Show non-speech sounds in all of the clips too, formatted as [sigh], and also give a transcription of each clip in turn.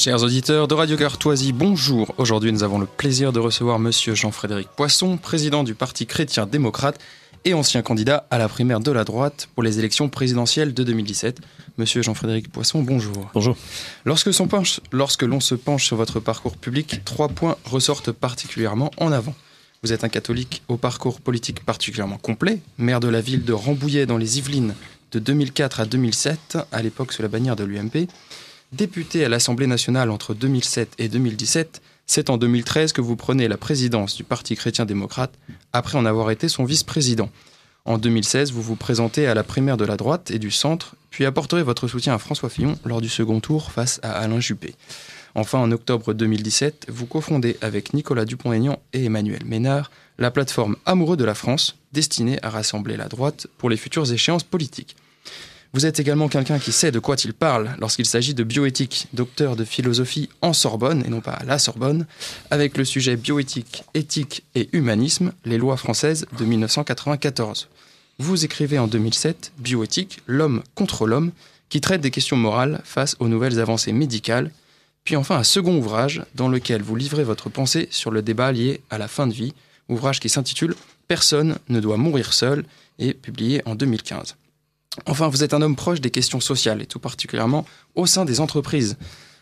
Chers auditeurs de Radio Cartoisie, bonjour. Aujourd'hui, nous avons le plaisir de recevoir monsieur Jean-Frédéric Poisson, président du Parti chrétien démocrate et ancien candidat à la primaire de la droite pour les élections présidentielles de 2017. Monsieur Jean-Frédéric Poisson, bonjour. Bonjour. Lorsque, lorsque l'on se penche sur votre parcours public, trois points ressortent particulièrement en avant. Vous êtes un catholique au parcours politique particulièrement complet, maire de la ville de Rambouillet dans les Yvelines de 2004 à 2007, à l'époque sous la bannière de l'UMP député à l'Assemblée nationale entre 2007 et 2017, c'est en 2013 que vous prenez la présidence du Parti chrétien-démocrate après en avoir été son vice-président. En 2016, vous vous présentez à la primaire de la droite et du centre, puis apporterez votre soutien à François Fillon lors du second tour face à Alain Juppé. Enfin, en octobre 2017, vous cofondez avec Nicolas Dupont-Aignan et Emmanuel Ménard la plateforme Amoureux de la France, destinée à rassembler la droite pour les futures échéances politiques. Vous êtes également quelqu'un qui sait de quoi il parle lorsqu'il s'agit de bioéthique, docteur de philosophie en Sorbonne, et non pas à la Sorbonne, avec le sujet bioéthique, éthique et humanisme, les lois françaises de 1994. Vous écrivez en 2007 Bioéthique, l'homme contre l'homme, qui traite des questions morales face aux nouvelles avancées médicales, puis enfin un second ouvrage dans lequel vous livrez votre pensée sur le débat lié à la fin de vie, ouvrage qui s'intitule Personne ne doit mourir seul et publié en 2015. Enfin, vous êtes un homme proche des questions sociales, et tout particulièrement au sein des entreprises.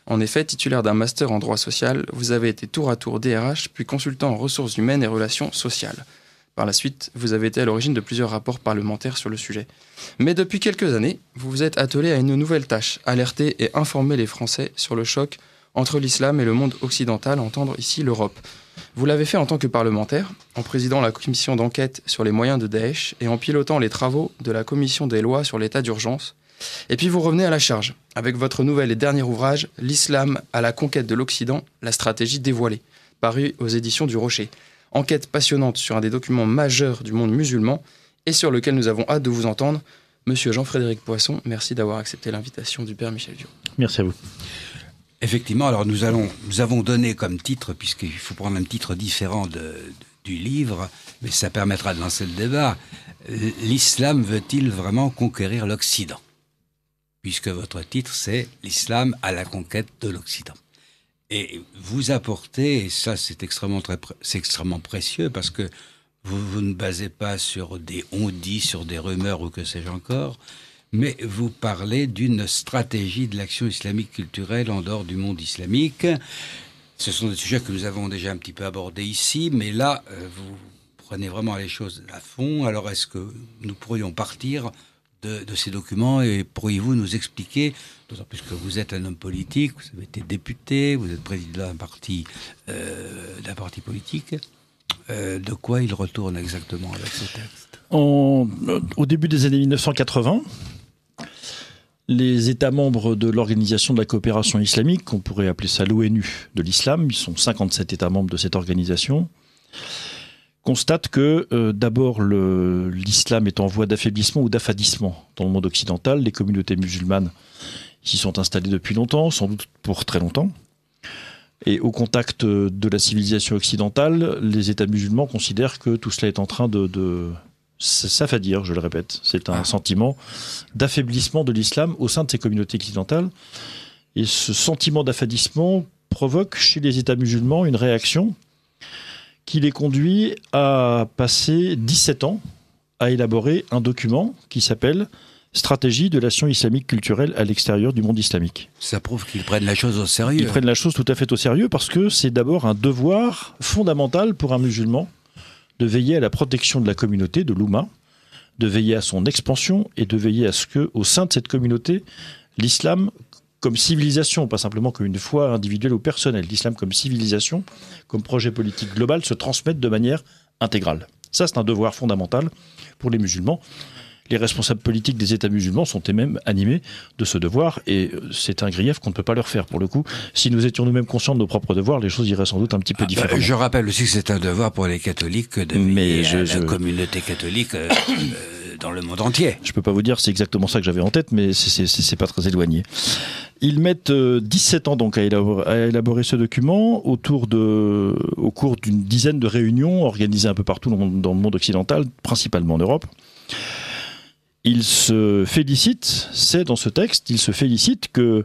En effet, titulaire d'un master en droit social, vous avez été tour à tour DRH, puis consultant en ressources humaines et relations sociales. Par la suite, vous avez été à l'origine de plusieurs rapports parlementaires sur le sujet. Mais depuis quelques années, vous vous êtes attelé à une nouvelle tâche, alerter et informer les Français sur le choc entre l'islam et le monde occidental, entendre ici l'Europe. Vous l'avez fait en tant que parlementaire, en présidant la commission d'enquête sur les moyens de Daesh et en pilotant les travaux de la commission des lois sur l'état d'urgence. Et puis vous revenez à la charge, avec votre nouvel et dernier ouvrage, L'islam à la conquête de l'Occident, la stratégie dévoilée, paru aux éditions du Rocher. Enquête passionnante sur un des documents majeurs du monde musulman et sur lequel nous avons hâte de vous entendre. Monsieur Jean-Frédéric Poisson, merci d'avoir accepté l'invitation du Père Michel Dion. Merci à vous. Effectivement, alors nous, allons, nous avons donné comme titre, puisqu'il faut prendre un titre différent du livre, mais ça permettra de lancer le débat, l'islam veut-il vraiment conquérir l'Occident Puisque votre titre, c'est l'islam à la conquête de l'Occident. Et vous apportez, et ça c'est extrêmement, très, extrêmement précieux, parce que vous, vous ne basez pas sur des on-dit, sur des rumeurs ou que sais-je encore, mais vous parlez d'une stratégie de l'action islamique culturelle en dehors du monde islamique. Ce sont des sujets que nous avons déjà un petit peu abordés ici, mais là, euh, vous prenez vraiment les choses à fond. Alors, est-ce que nous pourrions partir de, ces documents et pourriez-vous nous expliquer, d'autant plus que vous êtes un homme politique, vous avez été député, vous êtes président d'un parti, euh, d'un parti politique, euh, de quoi il retourne exactement avec ce texte Au début des années 1980, les États membres de l'Organisation de la coopération islamique, qu'on pourrait appeler ça l'ONU de l'islam, ils sont 57 États membres de cette organisation, constatent que euh, d'abord l'islam est en voie d'affaiblissement ou d'affadissement dans le monde occidental. Les communautés musulmanes s'y sont installées depuis longtemps, sans doute pour très longtemps. Et au contact euh, de la civilisation occidentale, les États musulmans considèrent que tout cela est en train de ça fait dire, je le répète, c'est un ah. sentiment d'affaiblissement de l'islam au sein de ces communautés occidentales. Et ce sentiment d'affaiblissement provoque chez les États musulmans une réaction qui les conduit à passer 17 ans à élaborer un document qui s'appelle Stratégie de l'action islamique culturelle à l'extérieur du monde islamique. Ça prouve qu'ils prennent la chose au sérieux. Ils prennent la chose tout à fait au sérieux parce que c'est d'abord un devoir fondamental pour un musulman de veiller à la protection de la communauté, de l'Ouma, de veiller à son expansion et de veiller à ce que, au sein de cette communauté, l'islam comme civilisation, pas simplement comme une foi individuelle ou personnelle, l'islam comme civilisation, comme projet politique global, se transmette de manière intégrale. Ça, c'est un devoir fondamental pour les musulmans les responsables politiques des États musulmans sont eux-mêmes animés de ce devoir et euh, c'est un grief qu'on ne peut pas leur faire pour le coup. Si nous étions nous-mêmes conscients de nos propres devoirs, les choses iraient sans doute un petit peu ah, bah, différemment. je rappelle aussi que c'est un devoir pour les catholiques de Mais je, la communauté catholique. Euh, [coughs] euh, dans le monde entier. Je peux pas vous dire, c'est exactement ça que j'avais en tête, mais c'est pas très éloigné. Ils mettent 17 ans donc à élaborer, ce document autour de, au cours d'une dizaine de réunions organisées un peu partout dans le monde occidental, principalement en Europe il se félicite, c'est dans ce texte, il se félicite que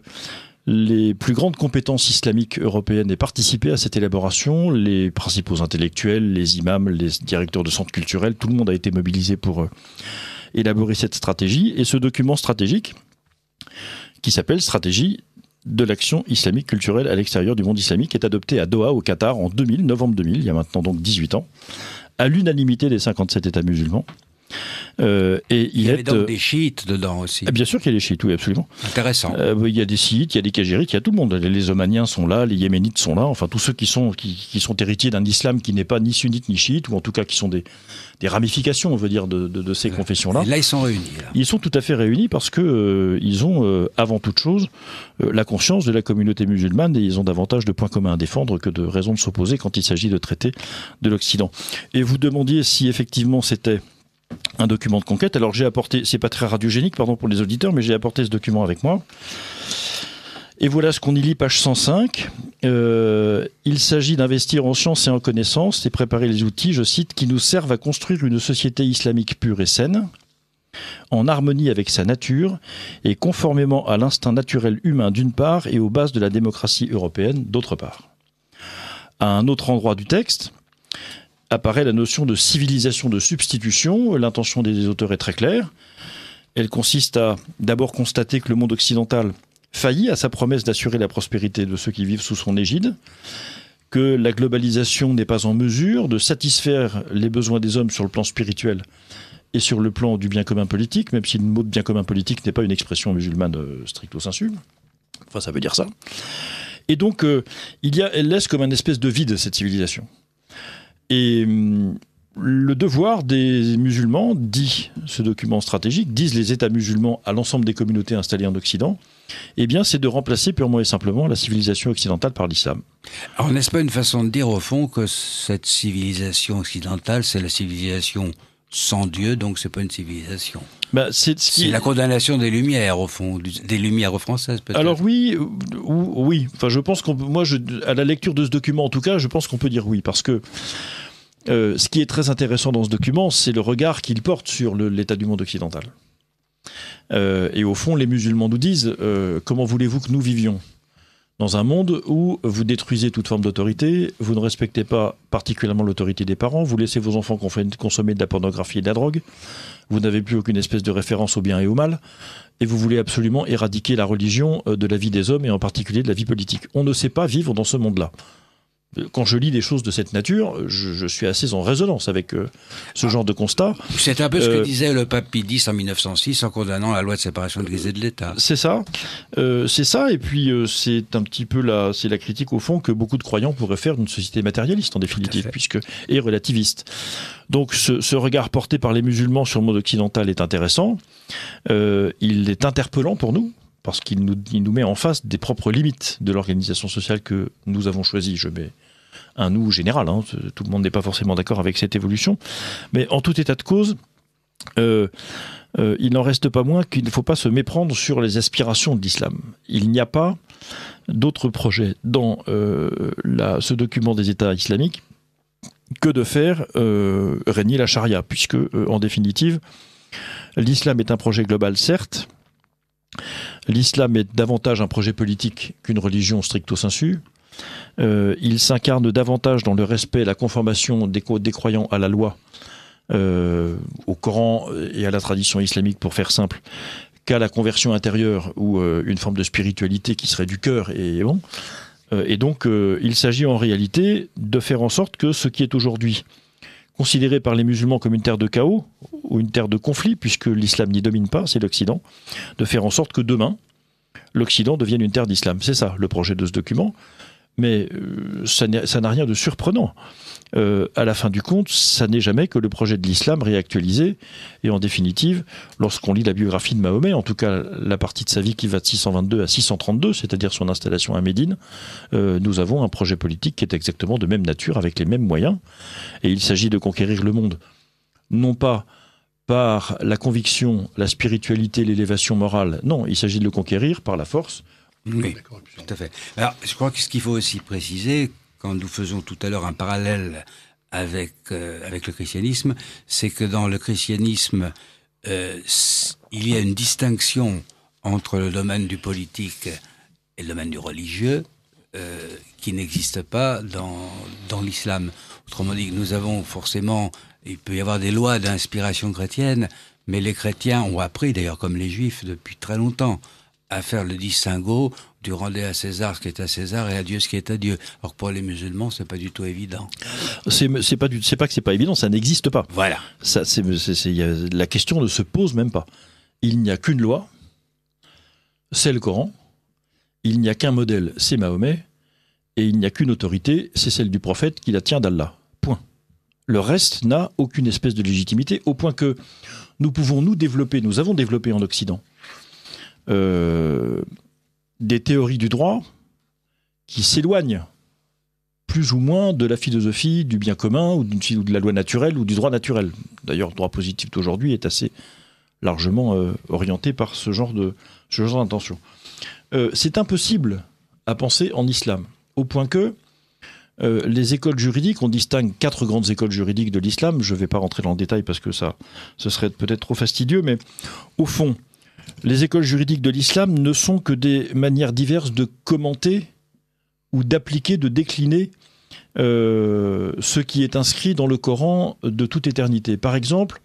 les plus grandes compétences islamiques européennes aient participé à cette élaboration, les principaux intellectuels, les imams, les directeurs de centres culturels, tout le monde a été mobilisé pour euh, élaborer cette stratégie. Et ce document stratégique, qui s'appelle Stratégie de l'action islamique culturelle à l'extérieur du monde islamique, est adopté à Doha, au Qatar, en 2000, novembre 2000, il y a maintenant donc 18 ans, à l'unanimité des 57 États musulmans. Euh, et il, y avait est, donc euh, des chiites dedans aussi. Ah, bien sûr qu'il y a des chiites, oui, absolument. Intéressant. Euh, il y a des chiites, il y a des kajérites, il y a tout le monde. Les Omaniens sont là, les Yéménites sont là, enfin tous ceux qui sont, qui, sont héritiers d'un islam qui n'est pas ni sunnite ni chiite, ou en tout cas qui sont des, des ramifications, on veut dire, de, de, ces confessions-là. Là, ils sont réunis. Ils sont tout à fait réunis parce que ils ont, avant toute chose, la conscience de la communauté musulmane et ils ont davantage de points communs à défendre que de raisons de s'opposer quand il s'agit de traiter de l'Occident. Et vous demandiez si effectivement c'était un document de conquête. Alors j'ai apporté, c'est pas très radiogénique, pardon pour les auditeurs, mais j'ai apporté ce document avec moi. Et voilà ce qu'on y lit, page 105. Euh, il s'agit d'investir en science et en connaissance et préparer les outils, je cite, qui nous servent à construire une société islamique pure et saine, en harmonie avec sa nature et conformément à l'instinct naturel humain d'une part et aux bases de la démocratie européenne d'autre part. À un autre endroit du texte, apparaît la notion de civilisation de substitution. L'intention des auteurs est très claire. Elle consiste à d'abord constater que le monde occidental faillit à sa promesse d'assurer la prospérité de ceux qui vivent sous son égide, que la globalisation n'est pas en mesure de satisfaire les besoins des hommes sur le plan spirituel et sur le plan du bien commun politique, même si le mot de bien commun politique n'est pas une expression musulmane euh, stricto sensu. Enfin, ça veut dire ça. Et donc, euh, il y a, elle laisse comme un espèce de vide cette civilisation. Et hum, le devoir des musulmans, dit ce document stratégique, disent les États musulmans à l'ensemble des communautés installées en Occident, eh bien, c'est de remplacer purement et simplement la civilisation occidentale par l'islam. Alors, n'est-ce pas une façon de dire, au fond, que cette civilisation occidentale, c'est la civilisation sans Dieu, donc c'est pas une civilisation. Bah, c'est la condamnation des Lumières au fond, des Lumières françaises peut-être. Alors oui, oui. Enfin, je pense qu'on, moi, à la lecture de ce document, en tout cas, je pense qu'on peut dire oui parce que. Euh, ce qui est très intéressant dans ce document, c'est le regard qu'il porte sur l'état du monde occidental. Euh, et au fond, les musulmans nous disent euh, comment voulez-vous que nous vivions dans un monde où vous détruisez toute forme d'autorité, vous ne respectez pas particulièrement l'autorité des parents, vous laissez vos enfants consommer de la pornographie et de la drogue, vous n'avez plus aucune espèce de référence au bien et au mal, et vous voulez absolument éradiquer la religion euh, de la vie des hommes et en particulier de la vie politique. On ne sait pas vivre dans ce monde-là quand je lis des choses de cette nature, je, je suis assez en résonance avec euh, ce genre de constat. C'est un peu ce que euh, disait le pape Pie en 1906 en condamnant la loi de séparation de l'Église et de l'État. C'est ça, euh, c'est ça, et puis euh, c'est un petit peu la, c'est la critique au fond que beaucoup de croyants pourraient faire d'une société matérialiste en définitive, puisque et relativiste. Donc ce, ce, regard porté par les musulmans sur le monde occidental est intéressant, il est interpellant pour nous parce qu'il nous, nous met en face des propres limites de l'organisation sociale que nous avons choisie. Je mets un nous général, hein. tout le monde n'est pas forcément d'accord avec cette évolution, mais en tout état de cause, euh, euh, il n'en reste pas moins qu'il ne faut pas se méprendre sur les aspirations de l'islam. Il n'y a pas d'autre projet dans euh, ce document des États islamiques que de faire régner la charia, puisque en définitive, l'islam est un projet global, certes, l'islam est davantage un projet politique qu'une religion stricto sensu. Euh, il s'incarne davantage dans le respect et la conformation des, croyants à la loi, euh, au Coran et à la tradition islamique, pour faire simple, qu'à la conversion intérieure ou euh, une forme de spiritualité qui serait du cœur et bon. Et donc, il s'agit en réalité de faire en sorte que ce qui est aujourd'hui considérée par les musulmans comme une terre de chaos ou une terre de conflit, puisque l'islam n'y domine pas, c'est l'Occident, de faire en sorte que demain, l'Occident devienne une terre d'islam. C'est ça le projet de ce document, mais euh, ça n'a rien de surprenant. Euh, à la fin du compte, ça n'est jamais que le projet de l'islam réactualisé. Et en définitive, lorsqu'on lit la biographie de Mahomet, en tout cas la partie de sa vie qui va de 622 à 632, c'est-à-dire son installation à Médine, euh, nous avons un projet politique qui est exactement de même nature, avec les mêmes moyens. Et il s'agit de conquérir le monde, non pas par la conviction, la spiritualité, l'élévation morale. Non, il s'agit de le conquérir par la force. Oui, tout à fait. Alors, je crois que ce qu'il faut aussi préciser, quand nous faisons tout à l'heure un parallèle avec, euh, avec le christianisme, c'est que dans le christianisme, euh, il y a une distinction entre le domaine du politique et le domaine du religieux euh, qui n'existe pas dans, dans l'islam. Autrement dit, nous avons forcément, il peut y avoir des lois d'inspiration chrétienne, mais les chrétiens ont appris, d'ailleurs comme les juifs depuis très longtemps, à faire le distinguo tu rendais à César ce qui est à César et à Dieu ce qui est à Dieu. Alors pour les musulmans, c'est pas du tout évident. C'est pas pas que c'est pas évident, ça n'existe pas. Voilà. la question ne se pose même pas. Il n'y a qu'une loi, c'est le Coran. Il n'y a qu'un modèle, c'est Mahomet. Et il n'y a qu'une autorité, c'est celle du prophète qui la tient d'Allah. Point. Le reste n'a aucune espèce de légitimité, au point que nous pouvons nous développer, nous avons développé en Occident, euh, des théories du droit qui s'éloignent plus ou moins de la philosophie du bien commun ou, de la loi naturelle ou du droit naturel. D'ailleurs, le droit positif d'aujourd'hui est assez largement euh, orienté par ce genre de d'intention. Euh, c'est impossible à penser en islam, au point que euh, les écoles juridiques, on distingue quatre grandes écoles juridiques de l'islam. Je ne vais pas rentrer dans le détail parce que ça, ce serait peut-être trop fastidieux, mais au fond, les écoles juridiques de l'islam ne sont que des manières diverses de commenter ou d'appliquer, de décliner euh, ce qui est inscrit dans le Coran de toute éternité. Par exemple,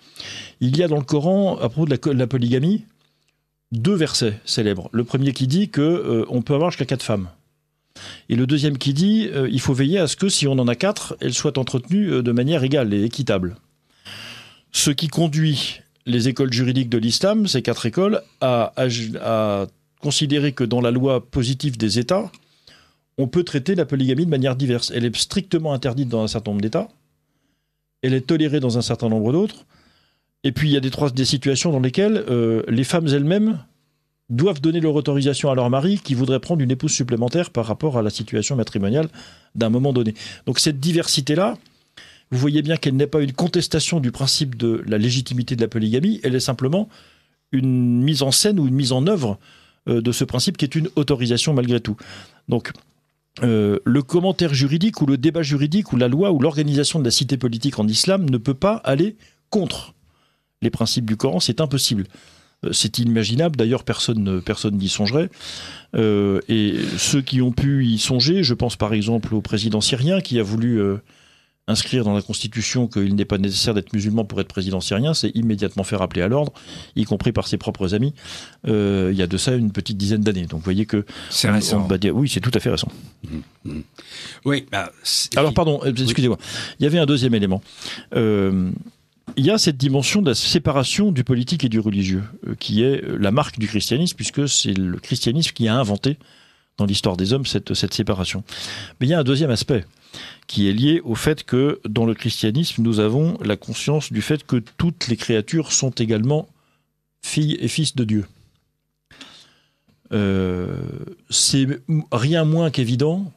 il y a dans le Coran, à propos de la, polygamie, deux versets célèbres. Le premier qui dit que euh, on peut avoir jusqu'à quatre femmes. Et le deuxième qui dit euh, il faut veiller à ce que si on en a quatre, elles soient entretenues de manière égale et équitable. Ce qui conduit les écoles juridiques de l'islam, ces quatre écoles, à, considéré que dans la loi positive des États, on peut traiter la polygamie de manière diverse. Elle est strictement interdite dans un certain nombre d'États, elle est tolérée dans un certain nombre d'autres, et puis il y a des, trois, des situations dans lesquelles euh, les femmes elles-mêmes doivent donner leur autorisation à leur mari qui voudrait prendre une épouse supplémentaire par rapport à la situation matrimoniale d'un moment donné. Donc cette diversité-là, vous voyez bien qu'elle n'est pas une contestation du principe de la légitimité de la polygamie, elle est simplement une mise en scène ou une mise en œuvre euh, de ce principe qui est une autorisation malgré tout. Donc, euh, le commentaire juridique ou le débat juridique ou la loi ou l'organisation de la cité politique en islam ne peut pas aller contre les principes du Coran, c'est impossible. Euh, c'est inimaginable, d'ailleurs personne personne n'y songerait. et ceux qui ont pu y songer, je pense par exemple au président syrien qui a voulu inscrire dans la Constitution qu'il n'est pas nécessaire d'être musulman pour être président syrien, c'est immédiatement faire rappeler à l'ordre, y compris par ses propres amis, euh, il y a de ça une petite dizaine d'années. Donc vous voyez que... C'est récent. oui, c'est tout à fait récent. Mmh, mmh. Oui. Bah, Alors pardon, euh, excusez-moi. Il y avait un deuxième élément. Euh, il y a cette dimension de la séparation du politique et du religieux, qui est la marque du christianisme, puisque c'est le christianisme qui a inventé dans l'histoire des hommes cette, cette séparation. Mais il y a un deuxième aspect qui est lié au fait que dans le christianisme, nous avons la conscience du fait que toutes les créatures sont également filles et fils de Dieu. Euh, c'est rien moins qu'évident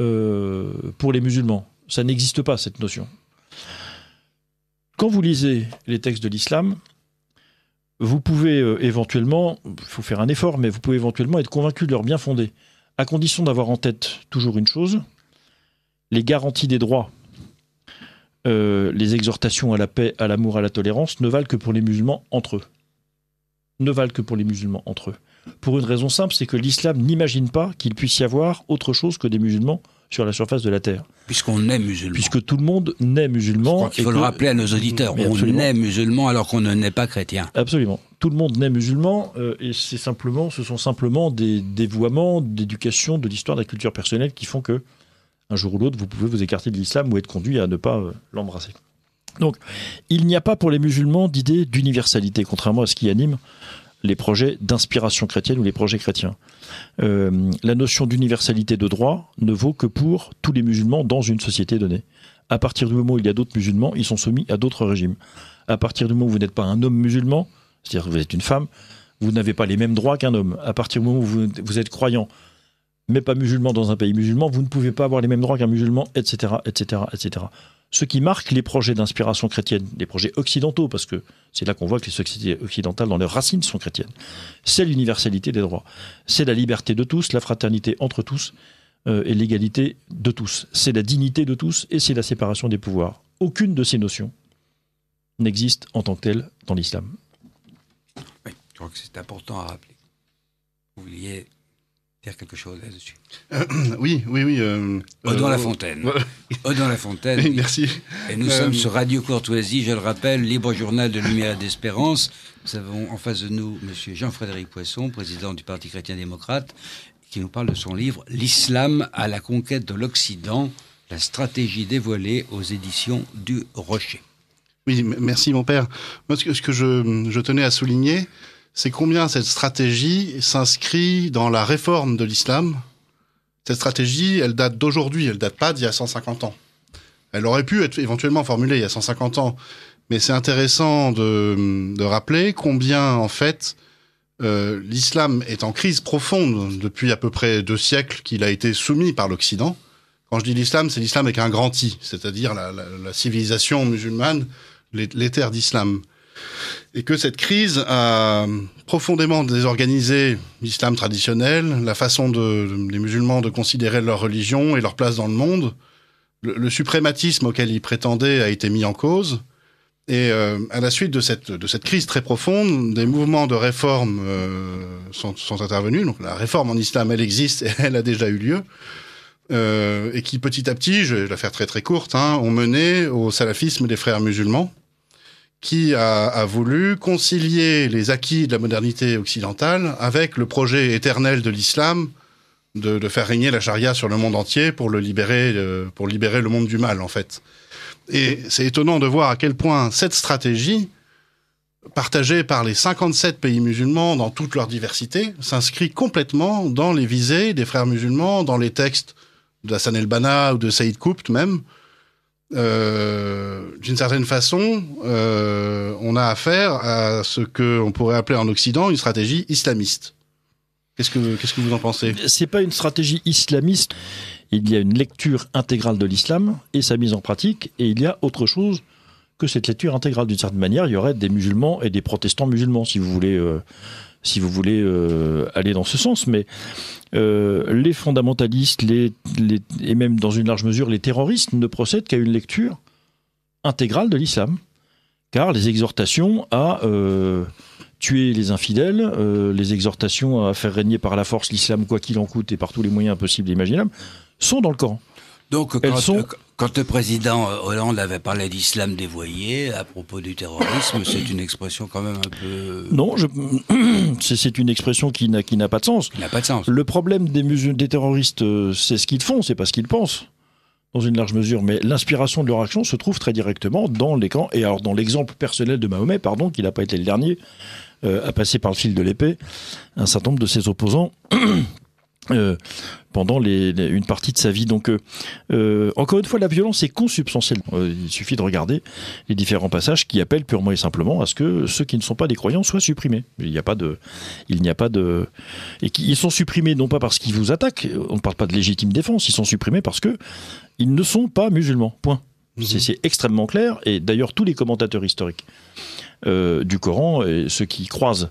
euh, pour les musulmans. Ça n'existe pas, cette notion. Quand vous lisez les textes de l'islam, vous pouvez euh, éventuellement, il faut faire un effort, mais vous pouvez éventuellement être convaincu de leur bien fondé à condition d'avoir en tête toujours une chose, les garanties des droits, euh, les exhortations à la paix, à l'amour, à la tolérance ne valent que pour les musulmans entre eux. Ne valent que pour les musulmans entre eux. Pour une raison simple, c'est que l'islam n'imagine pas qu'il puisse y avoir autre chose que des musulmans sur la surface de la terre. Puisqu'on est musulman. Puisque tout le monde naît musulman. Il faut le rappeler à nos auditeurs, on naît musulman alors qu'on ne naît pas chrétien. Absolument. Tout le monde naît musulman euh, et c'est simplement, ce sont simplement des dévoiements d'éducation, de l'histoire, de la culture personnelle qui font que un jour ou l'autre, vous pouvez vous écarter de l'islam ou être conduit à ne pas euh, l'embrasser. Donc, il n'y a pas pour les musulmans d'idée d'universalité, contrairement à ce qui anime les projets d'inspiration chrétienne ou les projets chrétiens. Euh, la notion d'universalité de droit ne vaut que pour tous les musulmans dans une société donnée. À partir du moment où il y a d'autres musulmans, ils sont soumis à d'autres régimes. À partir du moment où vous n'êtes pas un homme musulman, c'est-à-dire que vous êtes une femme, vous n'avez pas les mêmes droits qu'un homme. À partir du moment où vous, vous êtes croyant, mais pas musulman dans un pays musulman, vous ne pouvez pas avoir les mêmes droits qu'un musulman, etc., etc., etc. Ce qui marque les projets d'inspiration chrétienne, les projets occidentaux, parce que c'est là qu'on voit que les sociétés occidentales, dans leurs racines, sont chrétiennes, c'est l'universalité des droits. C'est la liberté de tous, la fraternité entre tous euh, et l'égalité de tous. C'est la dignité de tous et c'est la séparation des pouvoirs. Aucune de ces notions n'existe en tant que telle dans l'islam. je crois que c'est important à rappeler. Vous vouliez dire quelque chose là-dessus euh, [clears throat] Oui, oui, oui. Euh, euh Odon euh, [laughs] La Fontaine. Odon La Fontaine. Merci. Et nous sommes sur Radio Courtoisie, je le rappelle, libre journal de Lumière d'Espérance. Nous avons en face de nous M. Jean-Frédéric Poisson, président du Parti chrétien-démocrate, qui nous parle de son livre L'islam à la conquête de l'Occident, la stratégie dévoilée aux éditions du Rocher. Oui, merci mon père. Moi, ce que, je, je, tenais à souligner, c'est combien cette stratégie s'inscrit dans la réforme de l'islam. Cette stratégie, elle date d'aujourd'hui, elle date pas d'il y a 150 ans. Elle aurait pu être éventuellement formulée il y a 150 ans, mais c'est intéressant de, rappeler combien, en fait, euh, l'islam est en crise profonde depuis à peu près deux siècles qu'il a été soumis par l'Occident. Quand je dis l'islam, c'est l'islam avec un grand I, c'est-à-dire la, civilisation musulmane, les terres d'islam et que cette crise a profondément désorganisé l'islam traditionnel, la façon des musulmans de considérer leur religion et leur place dans le monde. Le, suprématisme auquel ils prétendaient a été mis en cause. Et euh, à la suite de cette, crise très profonde, des mouvements de réforme euh, sont, intervenus. Donc la réforme en islam, elle existe et [laughs] elle a déjà eu lieu. Euh, et qui petit à petit, je vais la faire très très courte, hein, ont mené au salafisme des frères musulmans qui a, voulu concilier les acquis de la modernité occidentale avec le projet éternel de l'islam de, faire régner la charia sur le monde entier pour le libérer, euh, pour libérer le monde du mal, en fait. Et c'est étonnant de voir à quel point cette stratégie, partagée par les 57 pays musulmans dans toute leur diversité, s'inscrit complètement dans les visées des frères musulmans, dans les textes d'Hassan el-Banna ou de Saïd Koupt même, euh, d'une certaine façon, euh, on a affaire à ce qu'on pourrait appeler en Occident une stratégie islamiste. Qu'est-ce que, qu'est-ce que vous en pensez C'est pas une stratégie islamiste. Il y a une lecture intégrale de l'islam et sa mise en pratique, et il y a autre chose que cette lecture intégrale. D'une certaine manière, il y aurait des musulmans et des protestants musulmans, si vous voulez. Euh, si vous voulez euh, aller dans ce sens, mais euh, les fondamentalistes les, et même dans une large mesure les terroristes ne procèdent qu'à une lecture intégrale de l'islam, car les exhortations à euh, tuer les infidèles, les exhortations à faire régner par la force l'islam quoi qu'il en coûte et par tous les moyens possibles et imaginables, sont dans le Coran. Donc, euh, quand, le président euh, Hollande avait parlé d'islam dévoyé à propos du terrorisme, [coughs] c'est une expression quand même un peu. Euh, non, je... [coughs] c'est une expression qui n'a pas de sens. Il n'a pas de sens. Le problème des, des terroristes, c'est ce qu'ils font, c'est pas ce qu'ils pensent dans une large mesure, mais l'inspiration de leur action se trouve très directement dans les camps, et alors dans l'exemple personnel de Mahomet, pardon, qui n'a pas été le dernier à passer par le fil de l'épée, un certain nombre de ses opposants euh, pendant les, une partie de sa vie. Donc, euh, euh, encore une fois, la violence est consubstantielle. il suffit de regarder les différents passages qui appellent purement et simplement à ce que ceux qui ne sont pas des croyants soient supprimés. Il n'y a pas de, il n'y a pas de, et ils sont supprimés non pas parce qu'ils vous attaquent. On ne parle pas de légitime défense. Ils sont supprimés parce que ils ne sont pas musulmans. Point. Mhm. C'est extrêmement clair. Et d'ailleurs, tous les commentateurs historiques euh, du Coran et ceux qui croisent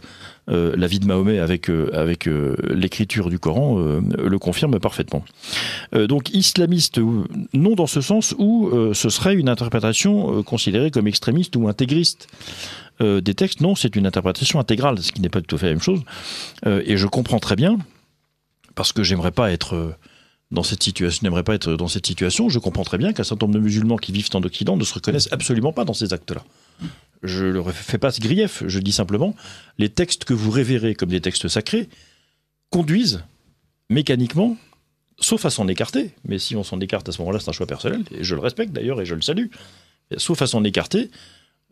euh, la vie de Mahomet avec, euh, avec l'écriture du Coran le confirme parfaitement. donc islamiste non dans ce sens où ce serait une interprétation considérée comme extrémiste ou intégriste. des textes, non, c'est une interprétation intégrale, ce qui n'est pas tout la même chose. et je comprends très bien, parce que j'aimerais pas être dans cette situation, n'aimerais pas être dans cette situation. Je comprends très bien qu'un certain nombre de musulmans qui vivent en Occident ne se reconnaissent absolument pas dans ces actes-là je ne fais pas ce grief, je dis simplement, les textes que vous révérez comme des textes sacrés conduisent mécaniquement, sauf à s'en écarter, mais si on s'en écarte à ce moment-là, c'est un choix personnel, et je le respecte d'ailleurs et je le salue, sauf à s'en écarter,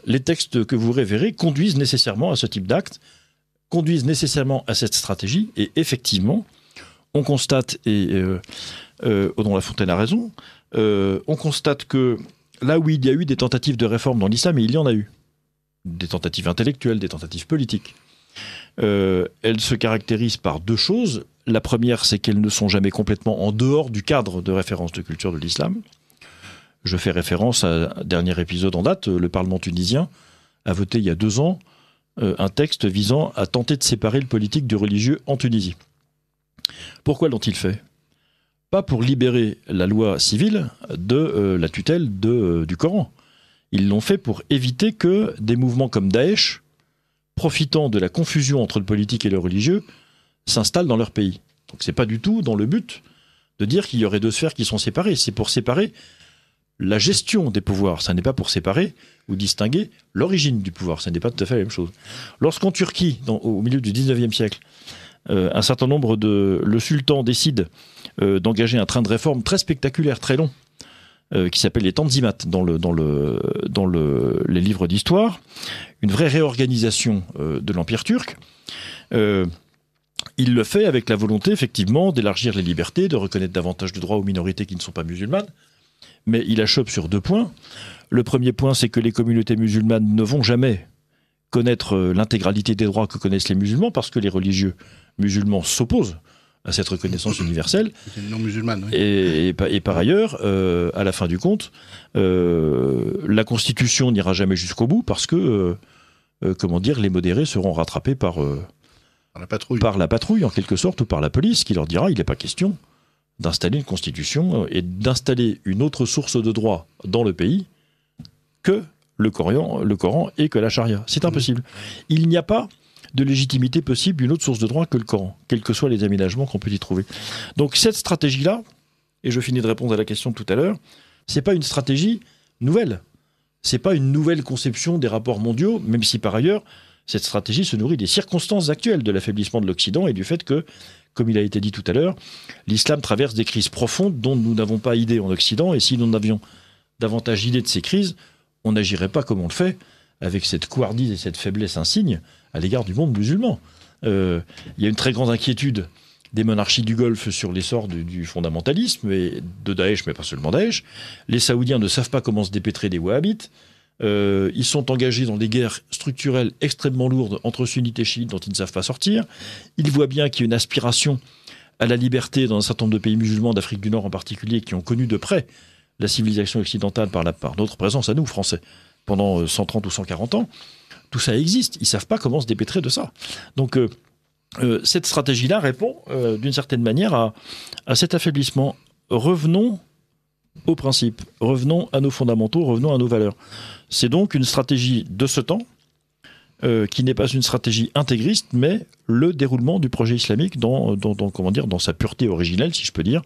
les textes que vous révérez conduisent nécessairement à ce type d'acte, conduisent nécessairement à cette stratégie, et effectivement, on constate, et euh, euh Odon Lafontaine a raison, euh, on constate que là où il y a eu des tentatives de réforme dans l'islam, il y en a eu, des tentatives intellectuelles, des tentatives politiques. Euh, elles se caractérisent par deux choses. La première, c'est qu'elles ne sont jamais complètement en dehors du cadre de référence de culture de l'islam. Je fais référence à un dernier épisode en date. Le Parlement tunisien a voté il y a deux ans euh, un texte visant à tenter de séparer le politique du religieux en Tunisie. Pourquoi l'ont-ils fait Pas pour libérer la loi civile de euh, la tutelle du Coran ils l'ont fait pour éviter que des mouvements comme Daesh, profitant de la confusion entre le politique et le religieux, s'installent dans leur pays. Donc n'est pas du tout dans le but de dire qu'il y aurait deux sphères qui sont séparées. C'est pour séparer la gestion des pouvoirs. Ce n'est pas pour séparer ou distinguer l'origine du pouvoir. Ce n'est pas tout à fait la même chose. Lorsqu'en Turquie, au milieu du 19e siècle, euh, un certain nombre de. Le sultan décide euh, d'engager un train de réforme très spectaculaire, très long, euh, qui s'appelle les Tanzimat dans, le, dans, le, dans les livres d'histoire, une vraie réorganisation euh, de l'Empire turc. Euh, il le fait avec la volonté, effectivement, d'élargir les libertés, de reconnaître davantage de droits aux minorités qui ne sont pas musulmanes. Mais il achoppe sur deux points. Le premier point, c'est que les communautés musulmanes ne vont jamais connaître l'intégralité des droits que connaissent les musulmans parce que les religieux musulmans s'opposent à cette reconnaissance universelle. Non musulmane. Et, par ailleurs, euh, à la fin du compte, euh, la Constitution n'ira jamais jusqu'au bout parce que, euh, comment dire, les modérés seront rattrapés par, la patrouille, par la patrouille en quelque sorte ou par la police qui leur dira il n'est pas question d'installer une Constitution et d'installer une autre source de droit dans le pays que le Coran, le Coran et que la charia. C'est mhm. impossible. Il n'y a pas de légitimité possible d'une autre source de droit que le Coran, quels que soient les aménagements qu'on peut y trouver. Donc cette stratégie-là, et je finis de répondre à la question tout à l'heure, c'est pas une stratégie nouvelle. C'est pas une nouvelle conception des rapports mondiaux, même si par ailleurs, cette stratégie se nourrit des circonstances actuelles de l'affaiblissement de l'Occident et du fait que, comme il a été dit tout à l'heure, l'islam traverse des crises profondes dont nous n'avons pas idée en Occident, et si nous n'avions davantage idée de ces crises, on n'agirait pas comme on le fait, avec cette couardise et cette faiblesse insigne à l'égard du monde musulman. Euh, il y a une très grande inquiétude des monarchies du Golfe sur l'essor du, fondamentalisme et de Daesh, mais pas seulement Daesh. Les Saoudiens ne savent pas comment se dépêtrer des Wahhabites. Euh, ils sont engagés dans des guerres structurelles extrêmement lourdes entre sunnites et chiites dont ils ne savent pas sortir. Ils voient bien qu'il y a une aspiration à la liberté dans un certain nombre de pays musulmans, d'Afrique du Nord en particulier, qui ont connu de près la civilisation occidentale par, la, par notre présence à nous, Français pendant 130 euh, ou 140 ans. Tout ça existe. Ils ne savent pas comment se dépêtrer de ça. Donc euh, euh, cette stratégie-là répond d'une certaine manière à, à cet affaiblissement. Revenons aux principes. revenons à nos fondamentaux, revenons à nos valeurs. C'est donc une stratégie de ce temps qui n'est pas une stratégie intégriste, mais le déroulement du projet islamique dans, comment dire, dans sa pureté originelle, si je peux dire,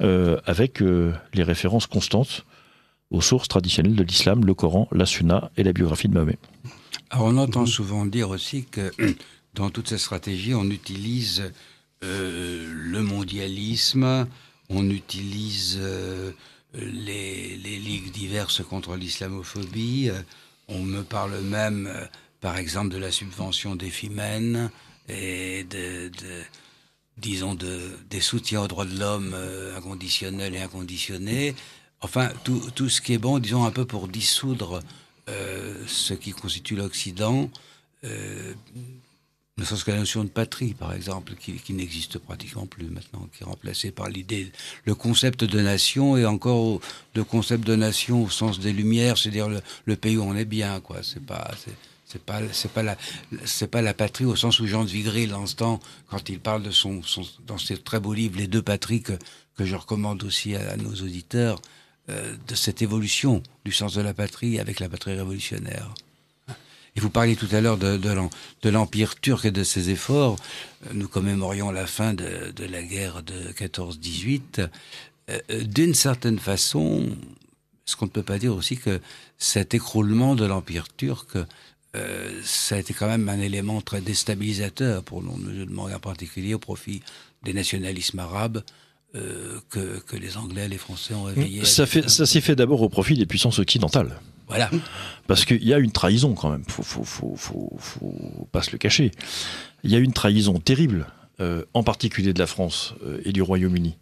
avec les références constantes aux sources traditionnelles de l'islam, le Coran, la Sunna et la biographie de Mahomet. Alors on entend souvent dire aussi que [clears throat] dans toutes ces stratégies, on utilise euh, le mondialisme, on utilise euh, les, les, ligues diverses contre l'islamophobie, euh, on me parle même, par exemple, de la subvention des FIMEN et de, disons, de, des soutiens aux droits de l'homme inconditionnels et inconditionnés enfin tout, ce qui est bon, disons un peu pour dissoudre euh, ce qui constitue l'Occident, Le sens ce que la notion de patrie, par exemple, qui, n'existe pratiquement plus maintenant, qui est remplacée par l'idée, le concept de nation, et encore de le concept de nation au sens des Lumières, c'est-à-dire le, pays où on est bien, quoi. C'est pas. pas, c'est pas la, patrie au sens où Jean de Vigré, l'instant, quand il parle de son, dans ses très beaux livres, Les deux patries que, je recommande aussi à nos auditeurs, euh, de cette évolution du sens de la patrie avec la patrie révolutionnaire. Et vous parliez tout à l'heure de, l'Empire turc et de ses efforts. Nous commémorions la fin de, la guerre de 14-18. Euh, euh, d'une certaine façon, ce qu'on ne peut pas dire aussi que cet écroulement de l'Empire turc, ça a été quand même un élément très déstabilisateur pour le monde musulman, en particulier au profit des nationalismes arabes euh, que, les Anglais, les Français ont réveillé. Mm. Ça, fait, s'est fait d'abord au profit des puissances occidentales. Voilà. Parce qu'il y a une trahison quand même, il faut, faut, pas se le cacher. Il y a une trahison terrible, euh, en particulier de la France euh, et du Royaume-Uni,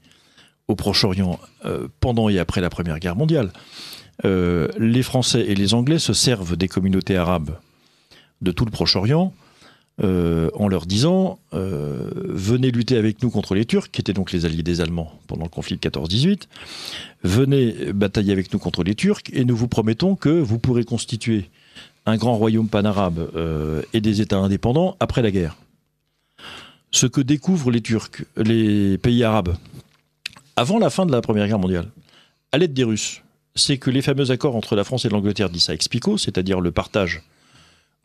au Proche-Orient, pendant et après la Première Guerre mondiale. les Français et les Anglais se servent des communautés arabes de tout le Proche-Orient euh, en leur disant euh, venez lutter avec nous contre les Turcs, qui étaient donc les alliés des Allemands pendant le conflit de 14-18, venez batailler avec nous contre les Turcs, et nous vous promettons que vous pourrez constituer un grand royaume panarabe arabe euh, et des États indépendants après la guerre. Ce que découvrent les Turcs, les pays arabes, avant la fin de la Première Guerre mondiale, à l'aide des Russes, c'est que les fameux accords entre la France et l'Angleterre dit ça explico, c'est-à-dire le partage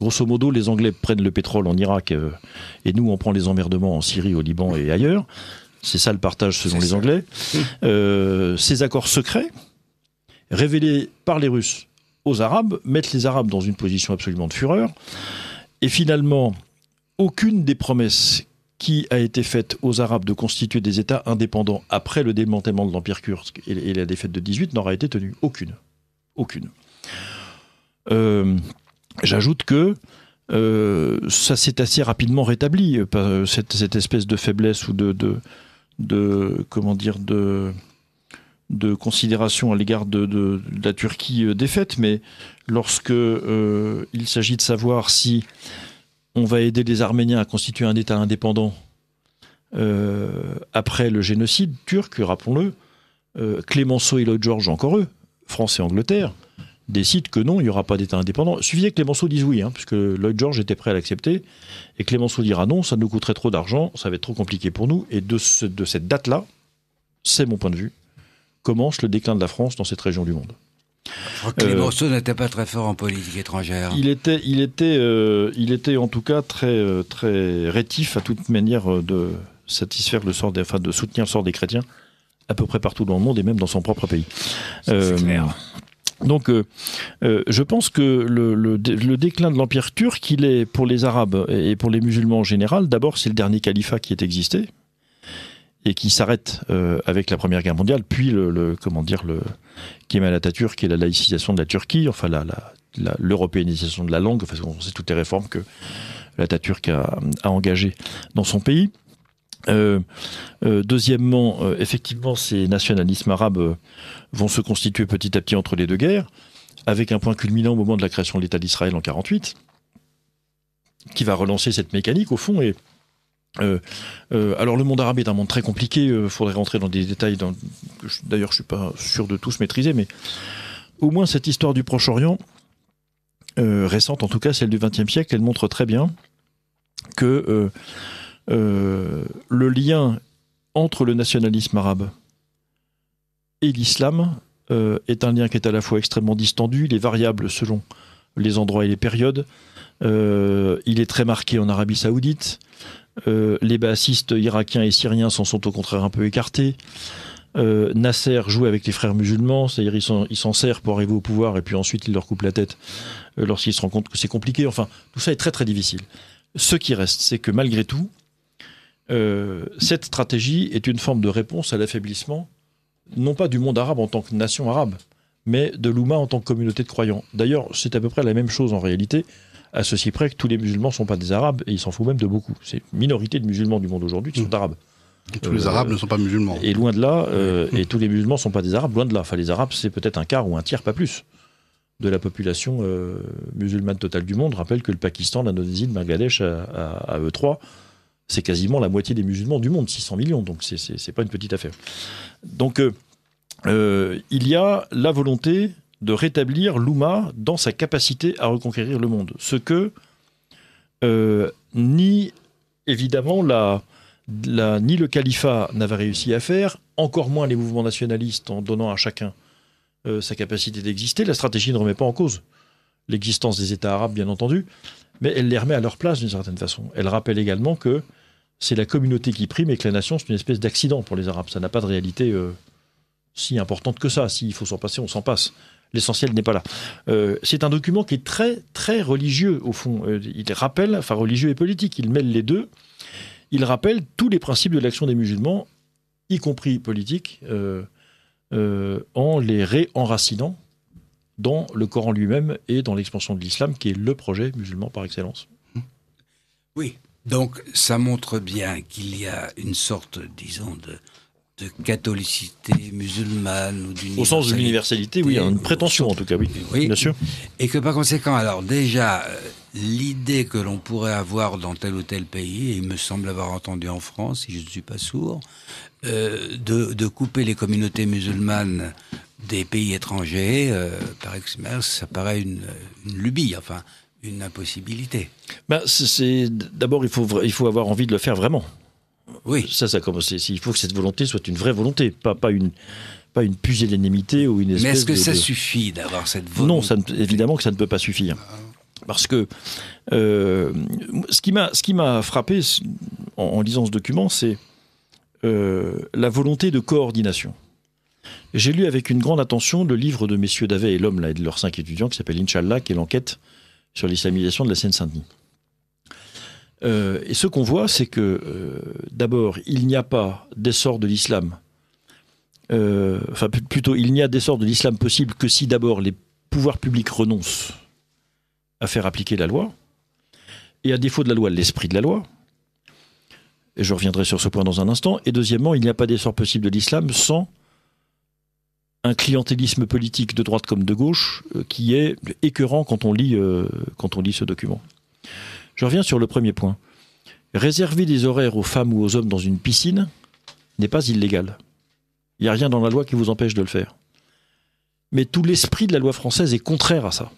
Grosso modo, les Anglais prennent le pétrole en Irak euh, et nous, on prend les emmerdements en Syrie, au Liban et ailleurs. C'est ça le partage selon les Anglais. Euh, ces accords secrets, révélés par les Russes aux Arabes, mettent les Arabes dans une position absolument de fureur. Et finalement, aucune des promesses qui a été faite aux Arabes de constituer des États indépendants après le démantèlement de l'Empire kurde et la défaite de 18 n'aura été tenue. Aucune. Aucune. Euh, J'ajoute que euh, ça s'est assez rapidement rétabli, euh, euh, cette, espèce de faiblesse ou de, comment dire, de, considération à l'égard de, la Turquie défaite, mais lorsque il s'agit de savoir si on va aider les Arméniens à constituer un État indépendant après le génocide turc, rappelons-le, Clémenceau et Lloyd George, encore eux, France et Angleterre, décide que non, il n'y aura pas d'État indépendant. Il suffisait que Clémenceau dise oui, hein, puisque Lloyd George était prêt à l'accepter, et Clémenceau dira non, ça nous coûterait trop d'argent, ça va être trop compliqué pour nous, et de, de cette date-là, c'est mon point de vue, commence le déclin de la France dans cette région du monde. Oh, Clémenceau euh, n'était pas très fort en politique étrangère. Il était, il était, euh, il était en tout cas très, euh, très rétif à toute manière de satisfaire le sort des, de soutenir le sort des chrétiens à peu près partout dans le monde et même dans son propre pays. Euh, clair. Donc, euh, euh, je pense que le, déclin de l'Empire turc, il est pour les Arabes et pour les musulmans en général. D'abord, c'est le dernier califat qui a existé et qui s'arrête euh, avec la Première Guerre mondiale, puis le, le comment dire le Kemal Atatürk et la laïcisation de la Turquie, enfin la, l'européanisation de la langue, enfin qu'on sait toutes les réformes que la a, a engagées dans son pays. Euh, euh, deuxièmement, euh, effectivement, ces nationalismes arabes vont se constituer petit à petit entre les deux guerres, avec un point culminant au moment de la création de l'État d'Israël en 48, qui va relancer cette mécanique au fond. Et alors, le monde arabe est un monde très compliqué. Il faudrait rentrer dans des détails. d'ailleurs, je ne suis pas sûr de tous maîtriser, mais au moins cette histoire du Proche-Orient récente, en tout cas celle du XXe siècle, elle montre très bien que euh, le lien entre le nationalisme arabe et l'islam euh, est un lien qui est à la fois extrêmement distendu, il est variable selon les endroits et les périodes, euh, il est très marqué en Arabie saoudite, les bassistes irakiens et syriens s'en sont au contraire un peu écartés. Nasser joue avec les frères musulmans, c'est-à-dire il s'en sert pour arriver au pouvoir et puis ensuite il leur coupe la tête lorsqu'il se rend compte que c'est compliqué. Enfin, tout ça est très très difficile. Ce qui reste, c'est que malgré tout, euh, cette stratégie est une forme de réponse à l'affaiblissement, non pas du monde arabe en tant que nation arabe, mais de l'Ouma en tant que communauté de croyants. D'ailleurs, c'est à peu près la même chose en réalité, à ceci près que tous les musulmans ne sont pas des arabes, et ils s'en foutent même de beaucoup. C'est une minorité de musulmans du monde aujourd'hui qui sont mmh. arabes. Et tous les euh, Arabes ne sont pas musulmans. Et loin de là, euh, mmh. et tous les musulmans ne sont pas des Arabes, loin de là. Enfin, les Arabes, c'est peut-être un quart ou un tiers, pas plus, de la population musulmane totale du monde. Rappelle que le Pakistan, l'Indonésie, le Bangladesh, à eux trois, c'est quasiment la moitié des musulmans du monde, 600 millions, donc c'est pas une petite affaire. Donc euh, euh, il y a la volonté de rétablir l'Ouma dans sa capacité à reconquérir le monde, ce que euh, ni évidemment la, ni le califat n'avait réussi à faire, encore moins les mouvements nationalistes en donnant à chacun sa capacité d'exister. La stratégie ne remet pas en cause l'existence des États arabes, bien entendu, mais elle les remet à leur place d'une certaine façon. Elle rappelle également que c'est la communauté qui prime et que la nation, c'est une espèce d'accident pour les Arabes. Ça n'a pas de réalité euh, si importante que ça. S'il faut s'en passer, on s'en passe. L'essentiel n'est pas là. Euh, c'est un document qui est très, très religieux, au fond. Euh, il rappelle, enfin religieux et politique, il mêle les deux. Il rappelle tous les principes de l'action des musulmans, y compris politique, en les réenracinant dans le Coran lui-même et dans l'expansion de l'islam, qui est le projet musulman par excellence. Oui, donc ça montre bien qu'il y a une sorte, disons, de, de catholicité musulmane Au sens de l'universalité, oui, une prétention en tout cas, oui. Bien sûr. Et que par conséquent, alors déjà, euh, l'idée que l'on pourrait avoir dans tel ou tel pays, et il me semble avoir entendu en France, si je ne suis pas sourd, euh, de, de, couper les communautés musulmanes des pays étrangers, euh, par exemple, ça paraît une, lubie, enfin une impossibilité. Ben, c'est d'abord il faut il faut avoir envie de le faire vraiment. Oui. Ça, ça commence. Il faut que cette volonté soit une vraie volonté, pas pas une pas une pusillanimité ou une espèce. Mais est-ce que ça suffit d'avoir cette volonté Non, évidemment que ça ne peut pas suffire. Parce que euh, ce qui m'a ce qui m'a frappé en, lisant ce document, c'est euh, la volonté de coordination. J'ai lu avec une grande attention le livre de messieurs Davet et l'homme et de leurs cinq étudiants qui s'appelle Inch'Allah, qui est l'enquête sur l'islamisation de la Seine-Saint-Denis. Euh, et ce qu'on voit, c'est que euh, d'abord, il n'y a pas d'essor de l'islam. Euh, enfin, plutôt, il n'y a d'essor de l'islam possible que si d'abord les pouvoirs publics renoncent à faire appliquer la loi, et à défaut de la loi, l'esprit de la loi. Et je reviendrai sur ce point dans un instant. Et deuxièmement, il n'y a pas d'essor possible de l'islam sans un clientélisme politique de droite comme de gauche euh, qui est écœurant quand on, lit, euh, quand on lit ce document. Je reviens sur le premier point. Réserver des horaires aux femmes ou aux hommes dans une piscine n'est pas illégal. Il n'y a rien dans la loi qui vous empêche de le faire. Mais tout l'esprit de la loi française est contraire à ça.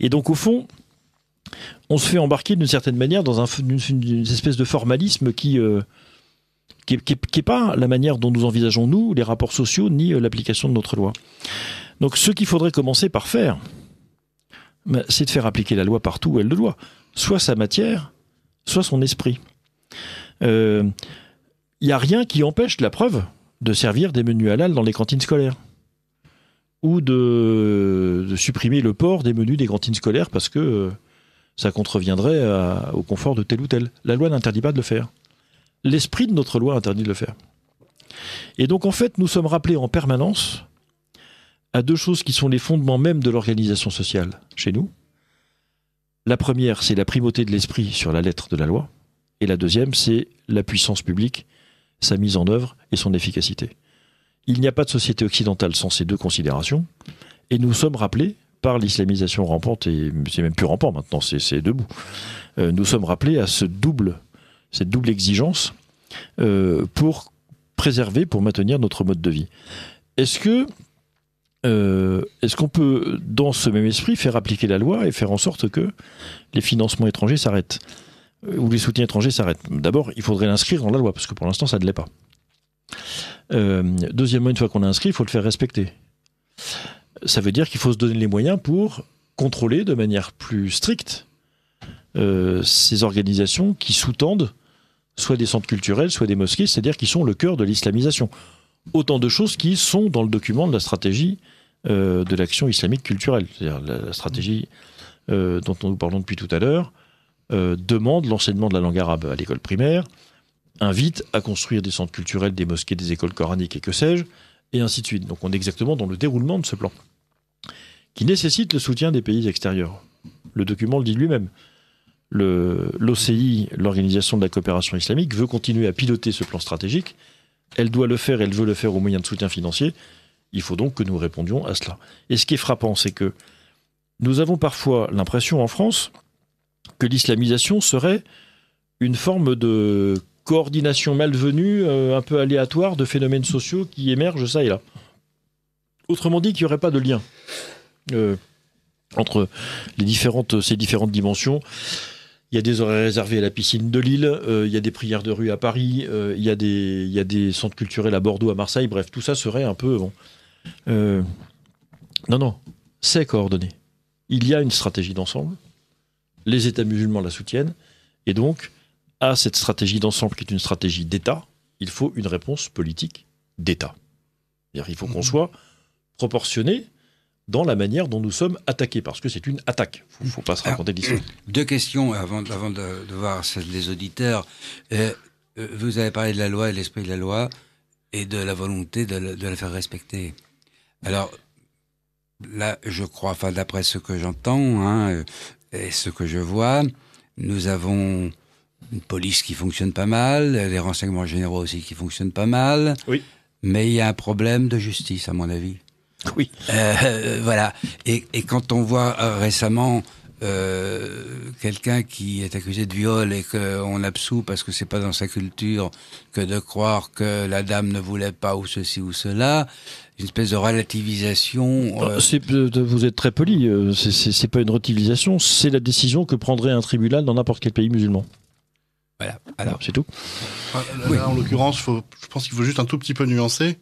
Et donc au fond, on se fait embarquer d'une certaine manière dans une, espèce de formalisme qui... Euh, qui n'est pas la manière dont nous envisageons, nous, les rapports sociaux, ni euh, l'application de notre loi. Donc ce qu'il faudrait commencer par faire, ben, c'est de faire appliquer la loi partout où elle le doit, soit sa matière, soit son esprit. Il euh, n'y a rien qui empêche la preuve de servir des menus halal dans les cantines scolaires ou de, supprimer le port des menus des cantines scolaires parce que euh, ça contreviendrait au confort de tel ou tel. La loi n'interdit pas de le faire l'esprit de notre loi interdit de le faire. Et donc en fait, nous sommes rappelés en permanence à deux choses qui sont les fondements même de l'organisation sociale chez nous. La première, c'est la primauté de l'esprit sur la lettre de la loi. Et la deuxième, c'est la puissance publique, sa mise en œuvre et son efficacité. Il n'y a pas de société occidentale sans ces deux considérations. Et nous sommes rappelés par l'islamisation rampante, et c'est même plus rampant maintenant, c'est debout. Euh, nous sommes rappelés à ce double cette double exigence euh, pour préserver, pour maintenir notre mode de vie. Est-ce que euh, est-ce qu'on peut, dans ce même esprit, faire appliquer la loi et faire en sorte que les financements étrangers s'arrêtent euh, ou les soutiens étrangers s'arrêtent D'abord, il faudrait l'inscrire dans la loi, parce que pour l'instant, ça ne l'est pas. deuxièmement, une fois qu'on a inscrit, il faut le faire respecter. Ça veut dire qu'il faut se donner les moyens pour contrôler de manière plus stricte ces organisations qui sous-tendent soit des centres culturels, soit des mosquées, c'est-à-dire qui sont le cœur de l'islamisation. Autant de choses qui sont dans le document de la stratégie euh, de l'action islamique culturelle, c'est-à-dire la, stratégie euh, dont nous parlons depuis tout à l'heure, euh, demande l'enseignement de la langue arabe à l'école primaire, invite à construire des centres culturels, des mosquées, des écoles coraniques et que sais-je, et ainsi de suite. Donc on est exactement dans le déroulement de ce plan, qui nécessite le soutien des pays extérieurs. Le document le dit lui-même l'OCI, l'Organisation de la coopération islamique, veut continuer à piloter ce plan stratégique. Elle doit le faire, elle veut le faire au moyen de soutien financier. Il faut donc que nous répondions à cela. Et ce qui est frappant, c'est que nous avons parfois l'impression en France que l'islamisation serait une forme de coordination malvenue, euh, un peu aléatoire, de phénomènes sociaux qui émergent ça et là. Autrement dit, qu'il n'y aurait pas de lien euh, entre ces différentes dimensions il y a des horaires réservés à la piscine de Lille, il euh, y a des prières de rue à Paris, il, euh, y a des, centres culturels à Bordeaux, à Marseille, bref, tout ça serait un peu... Euh, non, non, c'est coordonné. Il y a une stratégie d'ensemble, les États musulmans la soutiennent, et donc, à cette stratégie d'ensemble qui est une stratégie d'État, il faut une réponse politique d'État. Il faut qu'on mmh. soit proportionné dans la manière dont nous sommes attaqués, parce que c'est une attaque. Il ne faut pas se raconter l'histoire. Euh, deux questions avant, de, voir les des auditeurs. Euh, euh, vous avez parlé de la loi et l'esprit de la loi et de la volonté de, la, faire respecter. Alors, là, je crois, d'après ce que j'entends hein, et ce que je vois, nous avons une police qui fonctionne pas mal, les renseignements généraux aussi qui fonctionnent pas mal. Oui. Mais il y a un problème de justice, à mon avis. Oui. Euh, euh voilà. Et, quand on voit euh, récemment euh, quelqu'un qui est accusé de viol et qu'on absout parce que c'est pas dans sa culture que de croire que la dame ne voulait pas ou ceci ou cela, une espèce de relativisation. Euh, vous êtes très poli, c'est pas une relativisation, c'est la décision que prendrait un tribunal dans n'importe quel pays musulman. Voilà, alors c'est tout. en l'occurrence, je pense qu'il faut juste un tout petit peu nuancer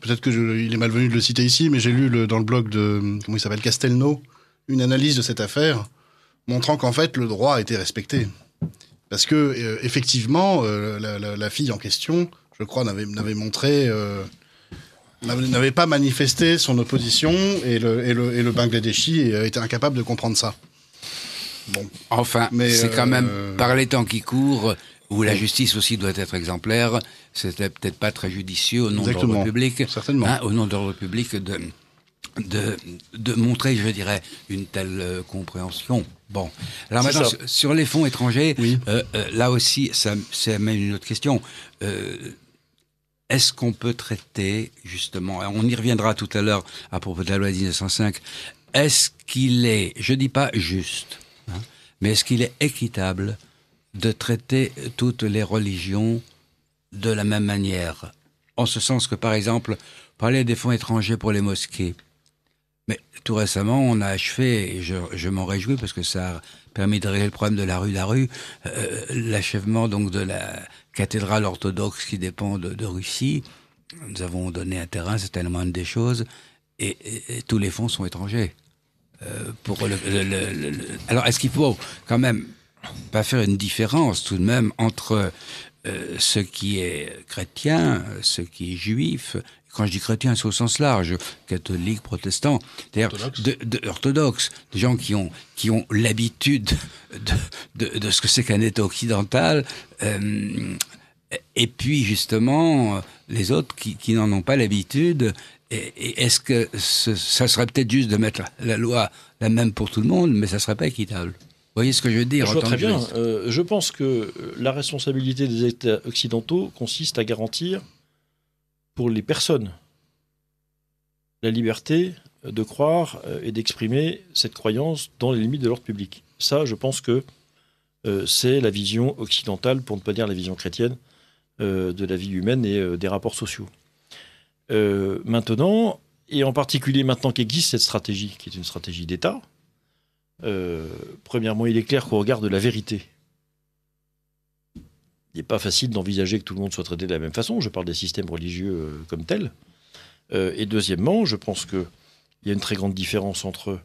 peut-être que il est malvenu de le citer ici, mais j'ai lu dans le blog de comment il s'appelle Castelnau une analyse de cette affaire montrant qu'en fait le droit a été respecté parce que euh, effectivement euh, la, fille en question, je crois, n'avait, montré euh, n'avait pas manifesté son opposition et le, Bangladeshi était incapable de comprendre ça. Bon. Enfin, mais c'est quand même, par les temps qui courent, où la justice aussi doit être exemplaire. C'était peut-être pas très judicieux au nom de l'ordre public. Certainement. Hein, au nom de l'ordre public de, de, montrer, je dirais, une telle euh, compréhension. Bon. Alors maintenant, sur, les fonds étrangers, euh, euh, là aussi, ça, même une autre question. est-ce qu'on peut traiter, justement, on y reviendra tout à l'heure à propos de la loi 1905, est-ce qu'il est, je dis pas juste, hein, mais est-ce qu'il est équitable de traiter toutes les religions de la même manière. En ce sens que, par exemple, parler des fonds étrangers pour les mosquées. Mais tout récemment, on a achevé, et je, m'en réjouis parce que ça a permis de régler le problème de la rue la rue, euh, l'achèvement donc de la cathédrale orthodoxe qui dépend de, Russie. Nous avons donné un terrain, c'était tellement des choses, et, tous les fonds sont étrangers. Euh, alors, est-ce qu'il faut quand même pas faire une différence tout de même entre euh, ce qui est chrétien, ce qui est juif. Quand je dis chrétien, c'est au sens large, catholique, protestant, d'ailleurs orthodoxe. De, des gens qui ont qui ont l'habitude de, de, ce que c'est qu'un État occidental, euh, et puis justement les autres qui, qui n'en ont pas l'habitude. Et, est-ce que ça serait peut-être juste de mettre la loi la même pour tout le monde, mais ça serait pas équitable. Vous voyez ce que je veux dire Je euh, je pense que euh, la responsabilité des États occidentaux consiste à garantir pour les personnes la liberté de croire euh, et d'exprimer cette croyance dans les limites de l'ordre public. Ça, je pense que c'est la vision occidentale, pour ne pas dire la vision chrétienne, de la vie humaine et des rapports sociaux. maintenant, et en particulier maintenant qu'existe cette stratégie, qui est une stratégie d'État, euh, premièrement, il est clair qu'au regard de la vérité, il n'est pas facile d'envisager que tout le monde soit traité de la même façon. Je parle des systèmes religieux euh, comme tels. Euh, et deuxièmement, je pense qu'il y a une très grande différence entre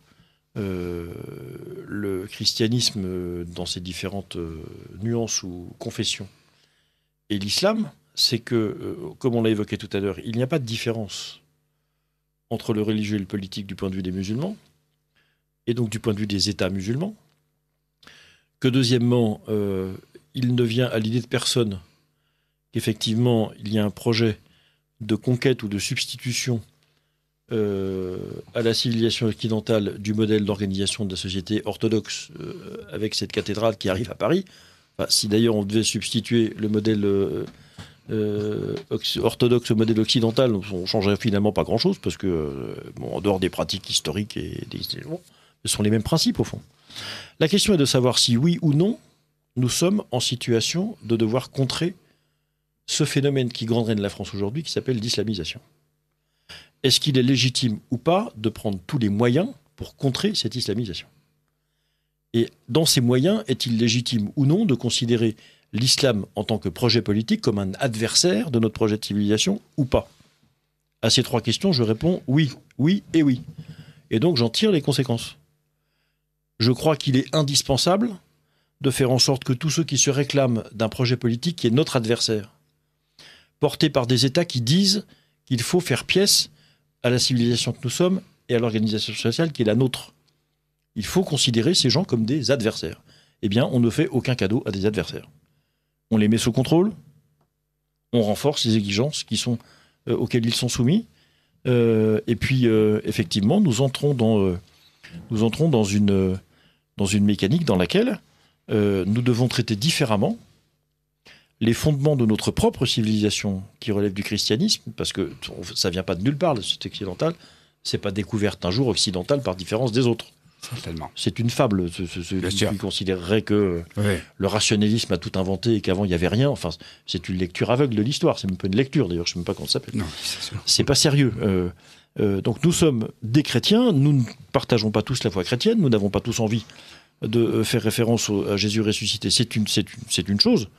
le christianisme dans ses différentes nuances ou confessions et l'islam. C'est que, comme on l'a évoqué tout à l'heure, il n'y a pas de différence entre le religieux et le politique du point de vue des musulmans et donc du point de vue des États musulmans, que deuxièmement, euh, il ne vient à l'idée de personne qu'effectivement il y a un projet de conquête ou de substitution euh, à la civilisation occidentale du modèle d'organisation de la société orthodoxe euh, avec cette cathédrale qui arrive à Paris. si d'ailleurs on devait substituer le modèle orthodoxe au modèle occidental, on ne changerait finalement pas grand-chose parce que, bon, en dehors des pratiques historiques et des... Ce sont les mêmes principes au fond. La question est de savoir si oui ou non nous sommes en situation de devoir contrer ce phénomène qui gangrène la France aujourd'hui qui s'appelle l'islamisation. Est-ce qu'il est légitime ou pas de prendre tous les moyens pour contrer cette islamisation Et dans ces moyens, est-il légitime ou non de considérer l'islam en tant que projet politique comme un adversaire de notre projet de civilisation ou pas À ces trois questions, je réponds oui, oui et oui. Et donc j'en tire les conséquences je crois qu'il est indispensable de faire en sorte que tous ceux qui se réclament d'un projet politique qui est notre adversaire, porté par des États qui disent qu'il faut faire pièce à la civilisation que nous sommes et à l'organisation sociale qui est la nôtre. Il faut considérer ces gens comme des adversaires. Eh bien, on ne fait aucun cadeau à des adversaires. On les met sous contrôle, on renforce les exigences euh, auxquelles ils sont soumis, euh, et puis, euh, effectivement, nous entrons dans, nous entrons dans une dans une mécanique dans laquelle euh, nous devons traiter différemment les fondements de notre propre civilisation qui relève du christianisme, parce que ça vient pas de nulle part, la société occidentale, c'est pas découverte un jour occidentale par différence des autres. Certainement. C'est une fable. Ce, qui considérerait que le rationalisme a tout inventé et qu'avant il n'y avait rien. Enfin, c'est une lecture aveugle de l'histoire. C'est même pas une lecture d'ailleurs. Je ne sais même pas comment ça s'appelle. Non, c'est pas sérieux. Euh, euh, donc nous sommes des chrétiens, nous ne partageons pas tous la foi chrétienne, nous n'avons pas tous envie de euh, faire référence à Jésus ressuscité. C'est une, chose.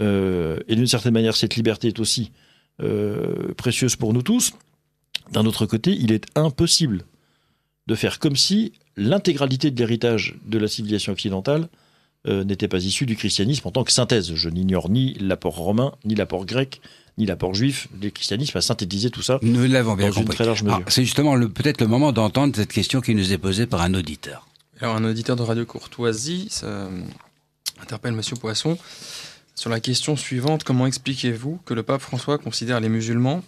Euh, et d'une certaine manière, cette liberté est aussi précieuse pour nous tous. D'un autre côté, il est impossible de faire comme si l'intégralité de l'héritage de la civilisation occidentale n'était pas issue du christianisme en tant que synthèse. Je n'ignore ni l'apport romain, ni l'apport grec, ni l'apport juif le christianisme à synthétiser tout ça. Nous l'avons bien compris. Ah, c'est justement peut-être le moment d'entendre cette question qui nous est posée par un auditeur. Alors un auditeur de Radio Courtoisie ça euh, interpelle Monsieur Poisson sur la question suivante comment expliquez-vous que le pape François considère les musulmans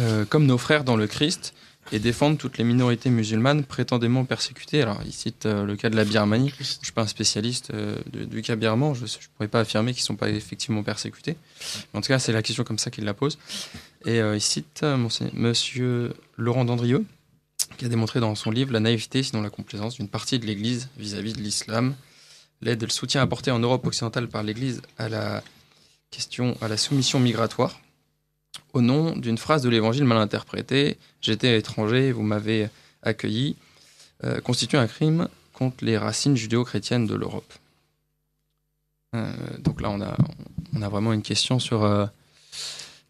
euh, comme nos frères dans le Christ et défendent toutes les minorités musulmanes prétendument persécutées. Alors, il cite euh, le cas de la Birmanie. Je ne suis pas un spécialiste euh, du cas birman, je ne pourrais pas affirmer qu'ils ne sont pas effectivement persécutés. en tout cas, c'est la question comme ça qu'il la pose. Et euh, il cite monsieur Laurent Dandrieux, qui a démontré dans son livre la naïveté, sinon la complaisance, d'une partie de l'Église vis-à-vis de l'islam. L'aide et le soutien apporté en Europe occidentale par l'Église à la question à la soumission migratoire au nom d'une phrase de l'Évangile mal interprétée, j'étais étranger, vous m'avez accueilli, euh, constitue un crime contre les racines judéo-chrétiennes de l'Europe. Euh, donc là, on a, on a vraiment une question sur, euh,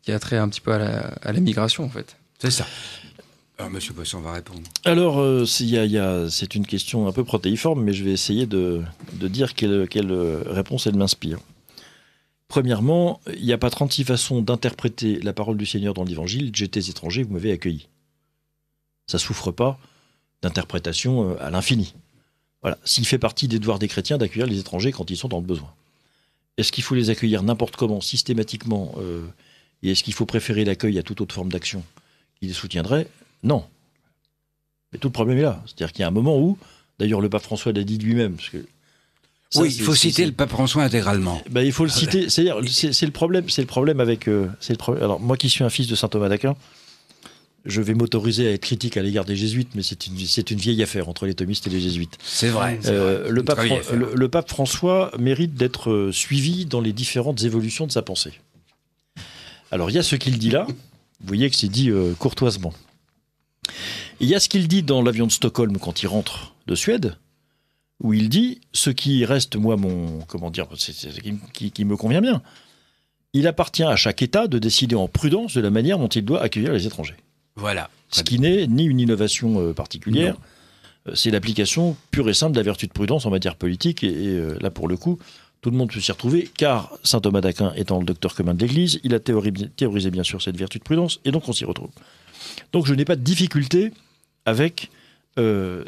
qui a trait un petit peu à la, migration, en fait. C'est ça. Alors, Monsieur Poisson va répondre. Alors, c'est une question un peu protéiforme, mais je vais essayer de, dire quelle réponse elle m'inspire. Premièrement, il n'y a pas 36 façons d'interpréter la parole du Seigneur dans l'évangile. J'étais étranger, vous m'avez accueilli. Ça souffre pas d'interprétation euh, à l'infini. Voilà. S'il fait partie des devoirs des chrétiens d'accueillir les étrangers quand ils sont dans le besoin. Est-ce qu'il faut les accueillir n'importe comment, systématiquement euh, Et est-ce qu'il faut préférer l'accueil à toute autre forme d'action qui les soutiendrait Non. Mais tout le problème est là. C'est-à-dire qu'il y a un moment où, d'ailleurs le pape François l'a dit lui-même, parce que oui, il faut citer le pape François intégralement. Bah, il faut le citer. Ah, C'est-à-dire, c'est le problème, c'est le problème avec. Euh, le Alors moi qui suis un fils de saint Thomas d'Aquin, je vais m'autoriser à être critique à l'égard des jésuites, mais c'est une, c'est une vieille affaire entre les thomistes et les jésuites. C'est vrai. Euh, le, pape le, pape François mérite d'être euh, suivi dans les différentes évolutions de sa pensée. Alors il y a ce qu'il dit là. Vous voyez que c'est dit courtoisement. Il y a ce qu'il dit dans l'avion de Stockholm quand il rentre de Suède où il dit ce qui reste, moi, mon. Comment dire qui, me convient bien. Il appartient à chaque État de décider en prudence de la manière dont il doit accueillir les étrangers. Voilà. Ce qui n'est ni une innovation euh, particulière. Euh, c'est l'application pure et simple de la vertu de prudence en matière politique. Et, euh, là, pour le coup, tout le monde peut s'y retrouver, car saint Thomas d'Aquin étant le docteur commun de l'Église, il a théorisé, bien sûr cette vertu de prudence, et donc on s'y retrouve. Donc je n'ai pas de difficulté avec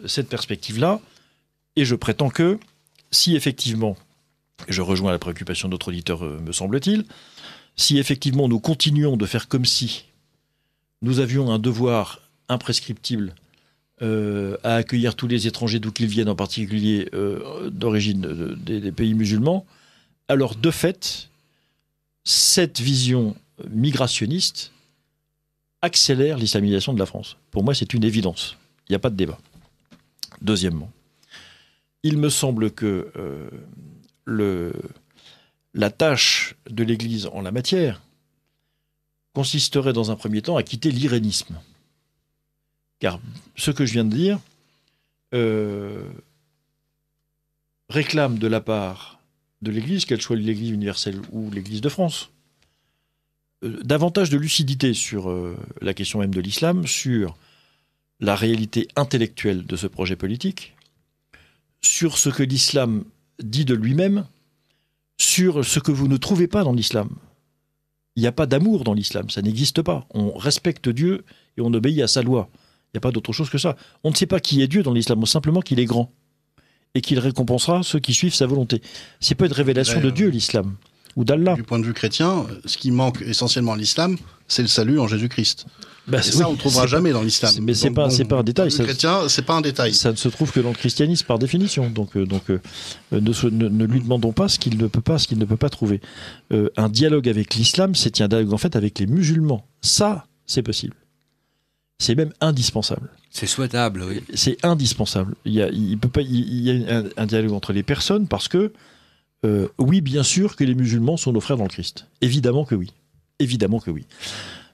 cette perspective-là. Et je prétends que, si effectivement, je rejoins la préoccupation d'autres auditeurs, euh, me semble-t-il, si effectivement nous continuons de faire comme si nous avions un devoir imprescriptible euh, à accueillir tous les étrangers d'où qu'ils viennent, en particulier euh, d'origine des, pays musulmans, alors de fait, cette vision migrationniste accélère l'islamisation de la France. Pour moi, c'est une évidence. Il n'y a pas de débat. Deuxièmement, il me semble que euh, la tâche de l'Église en la matière consisterait dans un premier temps à quitter l'irénisme. Car ce que je viens de dire euh, réclame de la part de l'Église, qu'elle soit l'Église universelle ou l'Église de France, euh, davantage de lucidité sur la question même de l'islam, sur la réalité intellectuelle de ce projet politique, sur ce que l'islam dit de lui-même, sur ce que vous ne trouvez pas dans l'islam. Il n'y a pas d'amour dans l'islam, ça n'existe pas. On respecte Dieu et on obéit à sa loi. Il n'y a pas d'autre chose que ça. On ne sait pas qui est Dieu dans l'islam, simplement qu'il est grand et qu'il récompensera ceux qui suivent sa volonté. C'est pas une révélation de Dieu, l'islam. Du point de vue chrétien, ce qui manque essentiellement à l'islam, c'est le salut en Jésus-Christ. Bah ça, on ne trouvera jamais dans l'islam. Mais c'est pas, pas un détail. Ça, chrétien, c'est pas un détail. Ça ne se trouve que dans le christianisme par définition. Donc, euh, donc, euh, ne, lui demandons pas ce qu'il ne peut pas, ce qu'il ne peut pas trouver. Euh, un dialogue avec l'islam, c'est un dialogue en fait avec les musulmans. Ça, c'est possible. C'est même indispensable. C'est souhaitable, oui. C'est indispensable. Il y a, il peut pas, il y un, dialogue entre les personnes parce que euh, oui, bien sûr que les musulmans sont nos frères dans le Christ. Évidemment que oui. Évidemment que oui.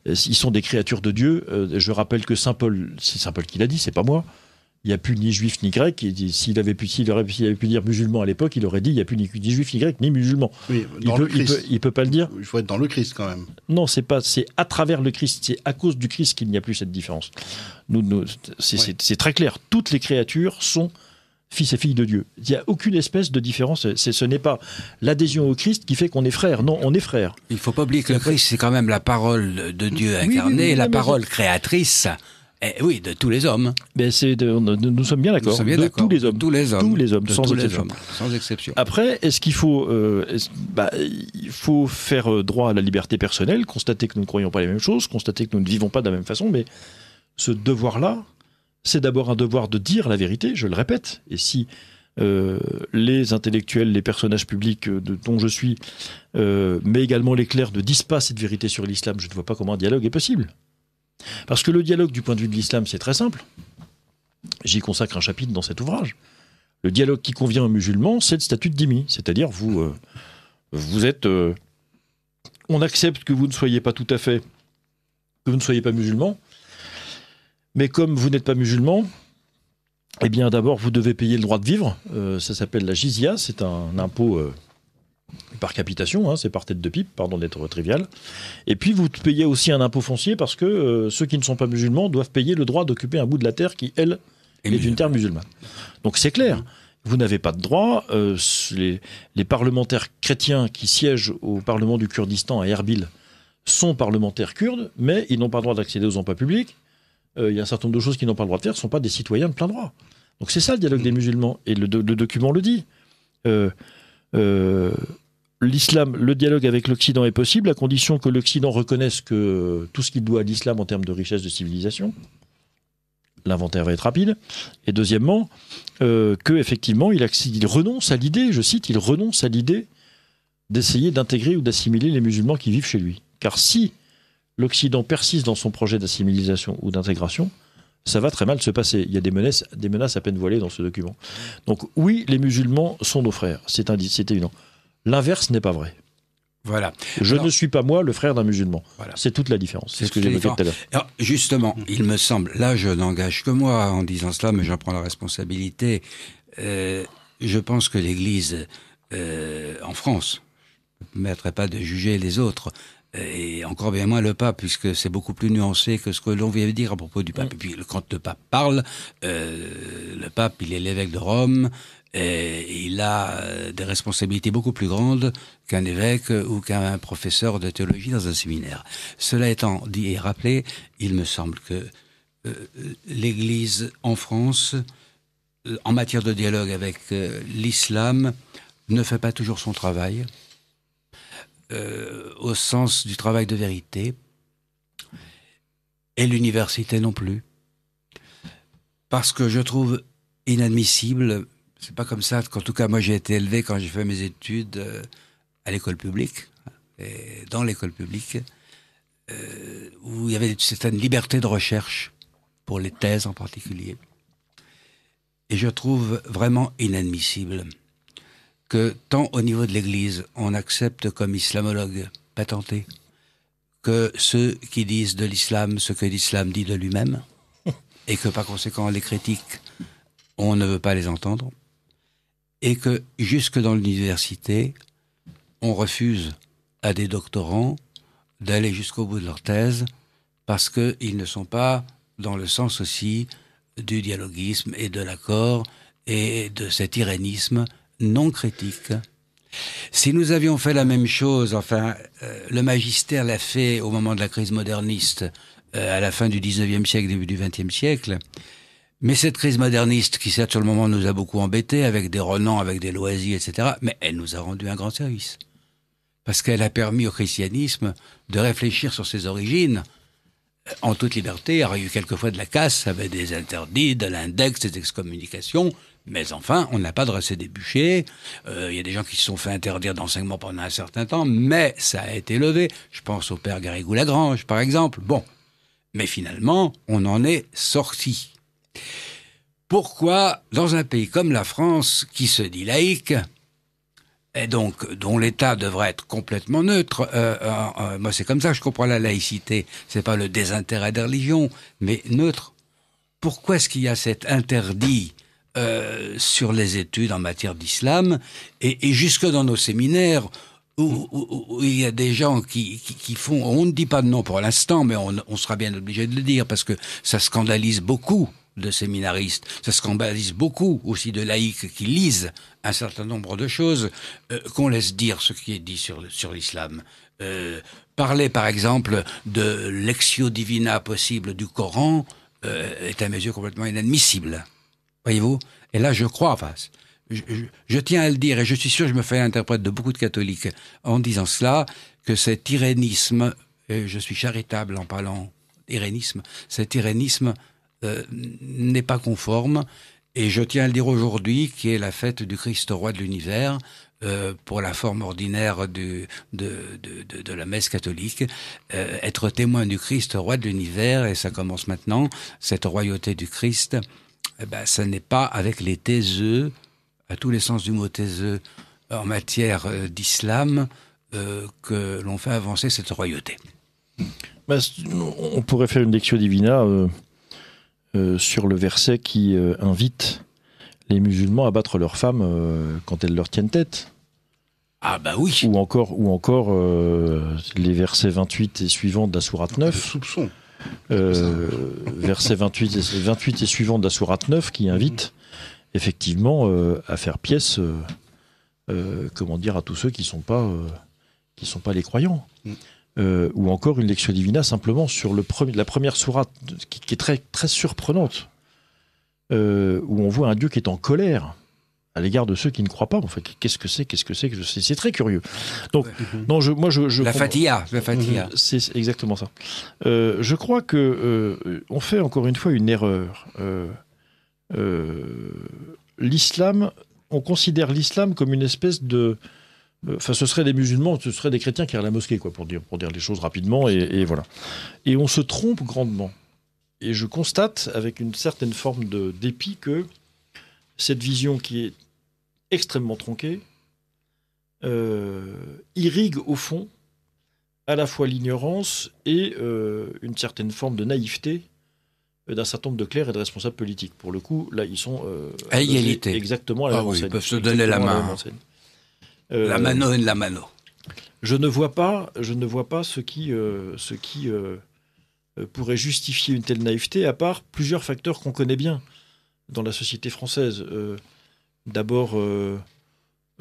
Euh, ils sont des créatures de Dieu. Euh, je rappelle que Saint Paul, c'est Saint Paul qui l'a dit, c'est pas moi. Il n'y a plus ni juif ni grec. S'il avait, pu, avait pu dire musulman à l'époque, il aurait dit il n'y a plus ni, ni, juif ni grec ni musulman. il, ne peut, pas le dire. Il faut être dans le Christ quand même. Non, c'est pas. C'est à travers le Christ. C'est à cause du Christ qu'il n'y a plus cette différence. c'est très clair. Toutes les créatures sont fils et filles de Dieu. Il n'y a aucune espèce de différence. ce n'est pas l'adhésion au Christ qui fait qu'on est frère. Non, on est frère. Il faut pas oublier que le Christ, c'est quand même la parole de Dieu incarnée, la parole créatrice. Eh oui, de tous les hommes. Mais c'est nous, sommes bien d'accord. De tous les hommes. Tous les hommes. Tous les hommes, sans, exception. Après, est-ce qu'il faut, euh, bah, il faut faire euh, droit à la liberté personnelle, constater que nous ne croyons pas les mêmes choses, constater que nous ne vivons pas de la même façon, mais ce devoir-là, c'est d'abord un devoir de dire la vérité, je le répète, et si euh, les intellectuels, les personnages publics euh, dont je suis, euh, mais également les clercs ne disent pas cette vérité sur l'islam, je ne vois pas comment un dialogue est possible. Parce que le dialogue du point de vue de l'islam, c'est très simple. J'y consacre un chapitre dans cet ouvrage. Le dialogue qui convient aux musulmans, c'est le statut de dhimmi, c'est-à-dire vous, vous êtes... on accepte que vous ne soyez pas tout à fait... que vous ne soyez pas musulman, mais comme vous n'êtes pas musulman, eh bien d'abord vous devez payer le droit de vivre. Euh, ça s'appelle la jizya, c'est un impôt euh, par capitation, hein. c'est par tête de pipe, pardon d'être trivial. Et puis vous payez aussi un impôt foncier parce que euh, ceux qui ne sont pas musulmans doivent payer le droit d'occuper un bout de la terre qui, elle, est une terre musulmane. Donc c'est clair. vous n'avez pas de droit. les, les, parlementaires chrétiens qui siègent au Parlement du Kurdistan à Erbil sont parlementaires kurdes, mais ils n'ont pas le droit d'accéder aux emplois publics, euh, il y a un certain nombre de choses qu'ils n'ont pas le droit de faire, ne sont pas des citoyens de plein droit. Donc c'est ça le dialogue des musulmans, et le, document le dit. Euh, euh, l'islam, le dialogue avec l'Occident est possible à condition que l'Occident reconnaisse que tout ce qu'il doit à l'islam en termes de richesse de civilisation, l'inventaire va être rapide. Et deuxièmement, qu'effectivement, il, il renonce à l'idée, je cite, il renonce à l'idée d'essayer d'intégrer ou d'assimiler les musulmans qui vivent chez lui. Car si l'Occident persiste dans son projet d'assimilisation ou d'intégration, ça va très mal se passer. Il y a des menaces, des menaces à peine voilées dans ce document. Donc oui, les musulmans sont nos frères, c'est évident. L'inverse n'est pas vrai. Voilà. Je ne suis pas moi le frère d'un musulman. C'est toute la différence. C'est ce que j'ai tout à l'heure. Justement, il me semble, là je n'engage que moi en disant cela, mais j'en prends la responsabilité. Euh, je pense que l'Église euh, en France, ne permettrait pas de juger les autres, et encore bien moins le pape, puisque c'est beaucoup plus nuancé que ce que l'on vient de dire à propos du pape. Mm. Et puis quand le pape parle, euh, le pape, il est l'évêque de Rome, et il a euh, des responsabilités beaucoup plus grandes qu'un évêque ou qu'un professeur de théologie dans un séminaire. Cela étant dit et rappelé, il me semble que euh, l'Église en France, en matière de dialogue avec l'islam, ne fait pas toujours son travail. Euh, au sens du travail de vérité, et l'université non plus. Parce que je trouve inadmissible, c'est pas comme ça qu'en tout cas moi j'ai été élevé quand j'ai fait mes études euh, à l'école publique, et dans l'école publique, euh, où il y avait une certaine liberté de recherche, pour les thèses en particulier. Et je trouve vraiment inadmissible que tant au niveau de l'Église, on accepte comme islamologue patenté que ceux qui disent de l'islam ce que l'islam dit de lui-même, [laughs] et que par conséquent les critiques, on ne veut pas les entendre, et que jusque dans l'université, on refuse à des doctorants d'aller jusqu'au bout de leur thèse parce qu'ils ne sont pas dans le sens aussi du dialoguisme et de l'accord et de cet irénisme non critique. Si nous avions fait la même chose, enfin, euh, le magistère l'a fait au moment de la crise moderniste, euh, à la fin du 19e siècle, début du 20 siècle, mais cette crise moderniste, qui certes sur le moment nous a beaucoup embêtés, avec des renants avec des Loisirs, etc., mais elle nous a rendu un grand service. Parce qu'elle a permis au christianisme de réfléchir sur ses origines, en toute liberté. Il y a eu quelquefois de la casse avec des interdits, de l'index, des excommunications, mais enfin, on n'a pas dressé des bûchers. Euh, il y a des gens qui se sont fait interdire d'enseignement pendant un certain temps, mais ça a été levé. Je pense au père Garrigou Lagrange, par exemple. Bon. Mais finalement, on en est sorti. Pourquoi, dans un pays comme la France, qui se dit laïque, et donc dont l'État devrait être complètement neutre. Euh, euh, moi, c'est comme ça que je comprends la laïcité. C'est pas le désintérêt des religions, mais neutre. Pourquoi est-ce qu'il y a cet interdit euh, sur les études en matière d'islam et, jusque dans nos séminaires où, il y a des gens qui, qui, font, on ne dit pas de nom pour l'instant, mais on, sera bien obligé de le dire parce que ça scandalise beaucoup de séminaristes. Ça scandalise beaucoup aussi de laïcs qui lisent un certain nombre de choses euh, qu'on laisse dire ce qui est dit sur, sur l'islam. Euh, parler par exemple de l'exio divina possible du Coran est à mes yeux complètement inadmissible. Voyez-vous Et là, je crois, enfin, je, je, tiens à le dire, et je suis sûr je me fais l'interprète de beaucoup de catholiques en disant cela, que cet irénisme, et je suis charitable en parlant d'irénisme, cet irénisme euh, n'est pas conforme, et je tiens à le dire aujourd'hui, qui est la fête du Christ roi de l'univers, euh, pour la forme ordinaire du, de, de, de, de, la messe catholique, euh, être témoin du Christ roi de l'univers, et ça commence maintenant, cette royauté du Christ eh ben, ça n'est pas avec les taiseux, à tous les sens du mot taiseux, en matière euh, d'islam, euh, que l'on fait avancer cette royauté. Ben, on pourrait faire une lecture divina euh, sur le verset qui invite les musulmans à battre leurs femmes quand elles leur tiennent tête. Ah bah oui. Ou encore, ou encore les versets 28 et suivants de la sourate 9. Soupçon. Euh, verset 28 et, et suivant de la sourate 9, qui invite effectivement euh, à faire pièce, euh, comment dire, à tous ceux qui ne sont, pas, sont pas les croyants. Mm. ou encore une lecture divina simplement sur le premier, la première sourate, qui, est très, très surprenante, où on voit un Dieu qui est en colère à l'égard de ceux qui ne croient pas. Enfin, qu'est-ce que c'est Qu'est-ce que c'est que C'est très curieux. Donc, mm-hmm. non, je, moi, je, la fatia, la mm-hmm. fatia. C'est exactement ça. Euh, je crois que euh, on fait encore une fois une erreur. Euh, l'islam, on considère l'islam comme une espèce de Enfin, ce seraient des musulmans, ce seraient des chrétiens qui iraient à la mosquée, quoi, pour dire, pour dire les choses rapidement, et, et voilà. Et on se trompe grandement. Et je constate, avec une certaine forme de dépit, que cette vision qui est extrêmement tronqué, euh, irrigue au fond à la fois l'ignorance et euh, une certaine forme de naïveté euh, d'un certain nombre de clercs et de responsables politiques. Pour le coup, là, ils sont Exactement à la ah Ils peuvent se donner la main. La, mano et la mano. Je ne vois pas, je ne vois pas ce qui, ce qui pourrait justifier une telle naïveté, à part plusieurs facteurs qu'on connaît bien dans la société française d'abord euh,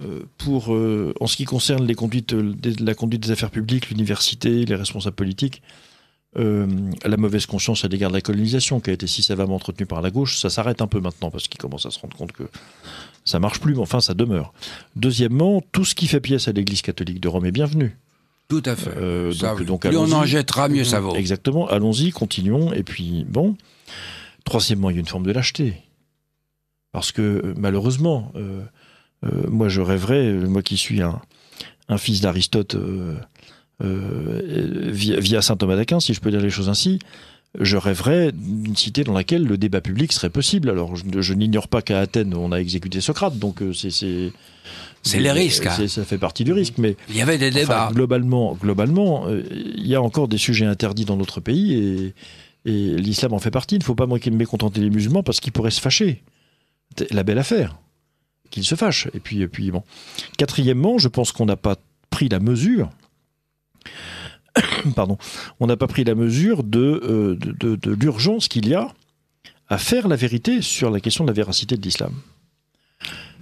euh, pour, euh, en ce qui concerne la conduite des affaires publiques, l'université, les responsables politiques, la mauvaise conscience à l'égard de la colonisation qui a été si savamment entretenue par la gauche, ça s'arrête un peu maintenant parce qu'ils commencent à se rendre compte que ça marche plus, mais enfin ça demeure. Deuxièmement, tout ce qui fait pièce à l'Église catholique de Rome est bienvenu. Tout à fait. donc, plus on en jettera, mieux ça vaut. Exactement. Allons-y, continuons. Et puis bon. Troisièmement, il y a une forme de lâcheté. Parce que euh, malheureusement, euh, euh, moi je rêverais, moi qui suis un, fils d'Aristote via, saint Thomas d'Aquin, si je peux dire les choses ainsi, je rêverais d'une cité dans laquelle le débat public serait possible. Alors, je, n'ignore pas qu'à Athènes, on a exécuté Socrate, donc c'est... C'est les risques. Hein. Ça fait partie du risque, mais... Il y avait des débats. globalement, globalement, il y a encore des sujets interdits dans notre pays, et, l'islam en fait partie. Il ne faut pas mécontenter les musulmans, parce qu'ils pourraient se fâcher la belle affaire. Qu'il se fâche. Et puis, puis bon. Quatrièmement, je pense qu'on n'a pas pris la mesure. [coughs] Pardon, on n'a pas pris la mesure euh, de, de, l'urgence qu'il y a à faire la vérité sur la question de la véracité de l'islam.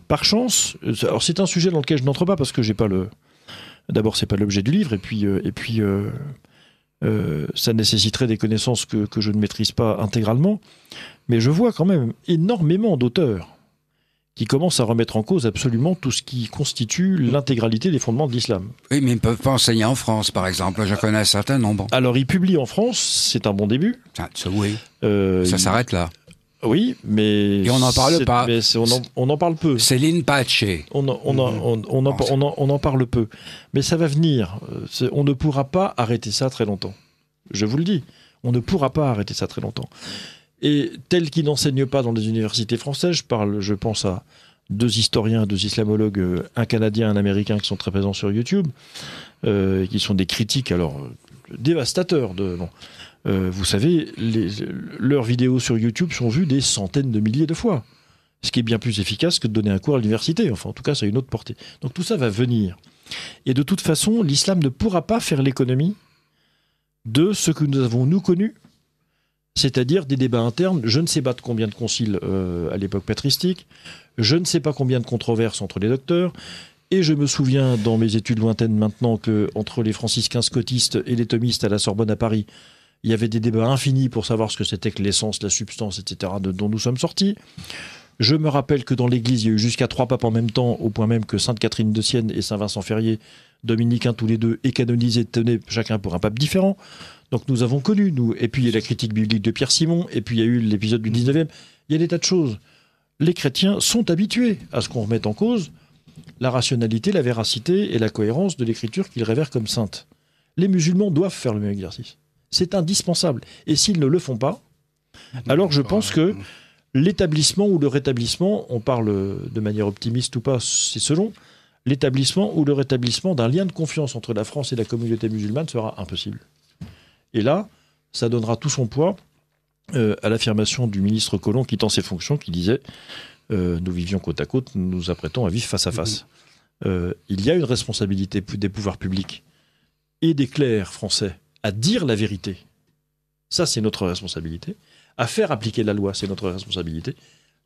Par chance, euh, alors c'est un sujet dans lequel je n'entre pas parce que j'ai pas le. D'abord, c'est pas l'objet du livre, et puis, euh, et puis euh, ça nécessiterait des connaissances que, je ne maîtrise pas intégralement. Mais je vois quand même énormément d'auteurs qui commencent à remettre en cause absolument tout ce qui constitue l'intégralité des fondements de l'islam. Oui, mais ils ne peuvent pas enseigner en France, par exemple. Je connais un certain nombre. Alors, ils publient en France, c'est un bon début. Euh, ça s'arrête là. Oui, mais. Et on n'en parle pas. on, en, parle peu. Céline Pache. On, en, on, mhm. on, on en parle peu. Mais ça va venir. On ne pourra pas arrêter ça très longtemps. Je vous le dis. On ne pourra pas arrêter ça très longtemps. Et tel qui n'enseigne pas dans les universités françaises, je parle, je pense à deux historiens, deux islamologues, un canadien, un américain qui sont très présents sur YouTube, euh, qui sont des critiques alors dévastateurs de. Euh, vous savez, leurs vidéos sur YouTube sont vues des centaines de milliers de fois, ce qui est bien plus efficace que de donner un cours à l'université. Enfin, en tout cas, ça a une autre portée. Donc tout ça va venir. Et de toute façon, l'islam ne pourra pas faire l'économie de ce que nous avons nous connu, c'est-à-dire des débats internes. Je ne sais pas de combien de conciles euh, à l'époque patristique, je ne sais pas combien de controverses entre les docteurs, et je me souviens dans mes études lointaines maintenant que entre les franciscains scotistes et les thomistes à la Sorbonne à Paris, il y avait des débats infinis pour savoir ce que c'était que l'essence, la substance, etc., de, dont nous sommes sortis. Je me rappelle que dans l'Église, il y a eu jusqu'à trois papes en même temps, au point même que Sainte Catherine de Sienne et Saint Vincent Ferrier, dominicains tous les deux, et canonisés, tenaient chacun pour un pape différent. Donc nous avons connu, nous. Et puis il y a la critique biblique de Pierre Simon, et puis il y a eu l'épisode du 19e. Il y a des tas de choses. Les chrétiens sont habitués à ce qu'on remette en cause la rationalité, la véracité et la cohérence de l'écriture qu'ils révèrent comme sainte. Les musulmans doivent faire le même exercice. C'est indispensable. Et s'ils ne le font pas, alors je pense que l'établissement ou le rétablissement, on parle de manière optimiste ou pas, c'est selon, l'établissement ou le rétablissement d'un lien de confiance entre la France et la communauté musulmane sera impossible. Et là, ça donnera tout son poids euh, à l'affirmation du ministre Colomb quittant ses fonctions qui disait euh, Nous vivions côte à côte, nous nous apprêtons à vivre face à face. Mm-hmm. Euh, il y a une responsabilité des pouvoirs publics et des clercs français à dire la vérité. Ça, c'est notre responsabilité. À faire appliquer la loi, c'est notre responsabilité.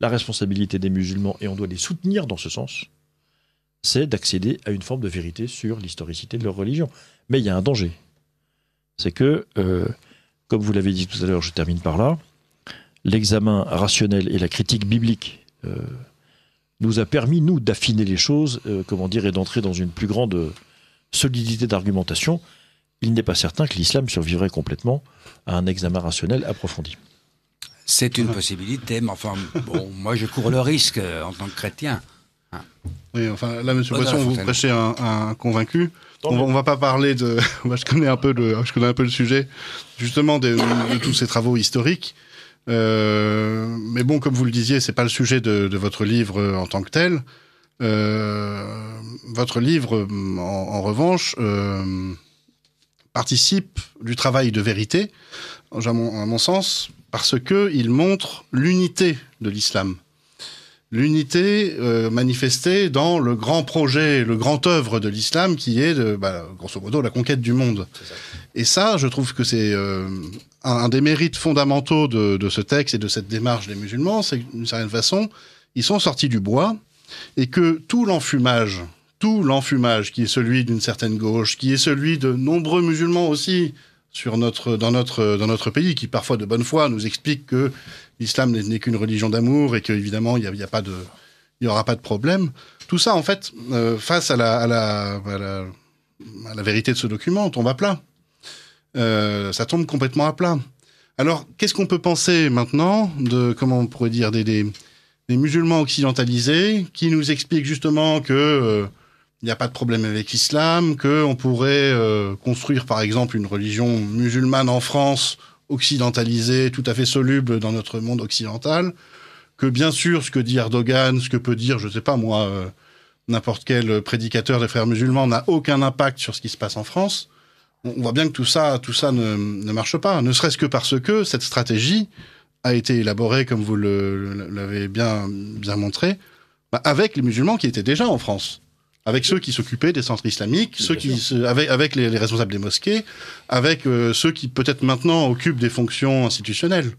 La responsabilité des musulmans, et on doit les soutenir dans ce sens, c'est d'accéder à une forme de vérité sur l'historicité de leur religion. Mais il y a un danger. C'est que, euh, comme vous l'avez dit tout à l'heure, je termine par là, l'examen rationnel et la critique biblique euh, nous a permis, nous, d'affiner les choses, euh, comment dire, et d'entrer dans une plus grande solidité d'argumentation il n'est pas certain que l'islam survivrait complètement à un examen rationnel approfondi. C'est une possibilité, mais enfin, bon, [laughs] moi je cours le risque euh, en tant que chrétien. Hein. Oui, enfin, là, M. Poisson, vous prêchez un, convaincu. On ne va pas parler de. [laughs] je, connais un peu le, je un peu le sujet, justement, de, tous ces travaux historiques. Euh, mais bon, comme vous le disiez, c'est pas le sujet de, votre livre euh, en tant que tel. votre livre, mm, en, revanche, participe du travail de vérité, à mon, sens, parce qu'il montre l'unité de l'islam. L'unité euh, manifestée dans le grand projet, le grand œuvre de l'islam qui est, bah, grosso modo, la conquête du monde. Et ça, je trouve que c'est euh, un, des mérites fondamentaux de, ce texte et de cette démarche des musulmans, c'est d'une certaine façon, ils sont sortis du bois et que tout l'enfumage tout l'enfumage qui est celui d'une certaine gauche, qui est celui de nombreux musulmans aussi sur notre, dans, notre, dans notre pays, qui parfois de bonne foi nous expliquent que l'islam n'est qu'une religion d'amour et qu'évidemment il n'y aura pas de problème. Tout ça, en fait, euh, face à la, la, vérité de ce document, tombe à plat. Euh, ça tombe complètement à plat. Alors, qu'est-ce qu'on peut penser maintenant de, comment on pourrait dire, des, des, musulmans occidentalisés qui nous expliquent justement que euh, il n'y a pas de problème avec l'islam, qu'on pourrait euh, construire par exemple une religion musulmane en France, occidentalisée, tout à fait soluble dans notre monde occidental, que bien sûr ce que dit Erdogan, ce que peut dire, je ne sais pas moi, euh, n'importe quel prédicateur des frères musulmans n'a aucun impact sur ce qui se passe en France. On voit bien que tout ça, tout ça ne, marche pas, ne serait-ce que parce que cette stratégie a été élaborée, comme vous l'avez bien, montré, bah, avec les musulmans qui étaient déjà en France avec ceux qui s'occupaient des centres islamiques, ceux qui avec, les, responsables des mosquées, avec euh, ceux qui peut-être maintenant occupent des fonctions institutionnelles.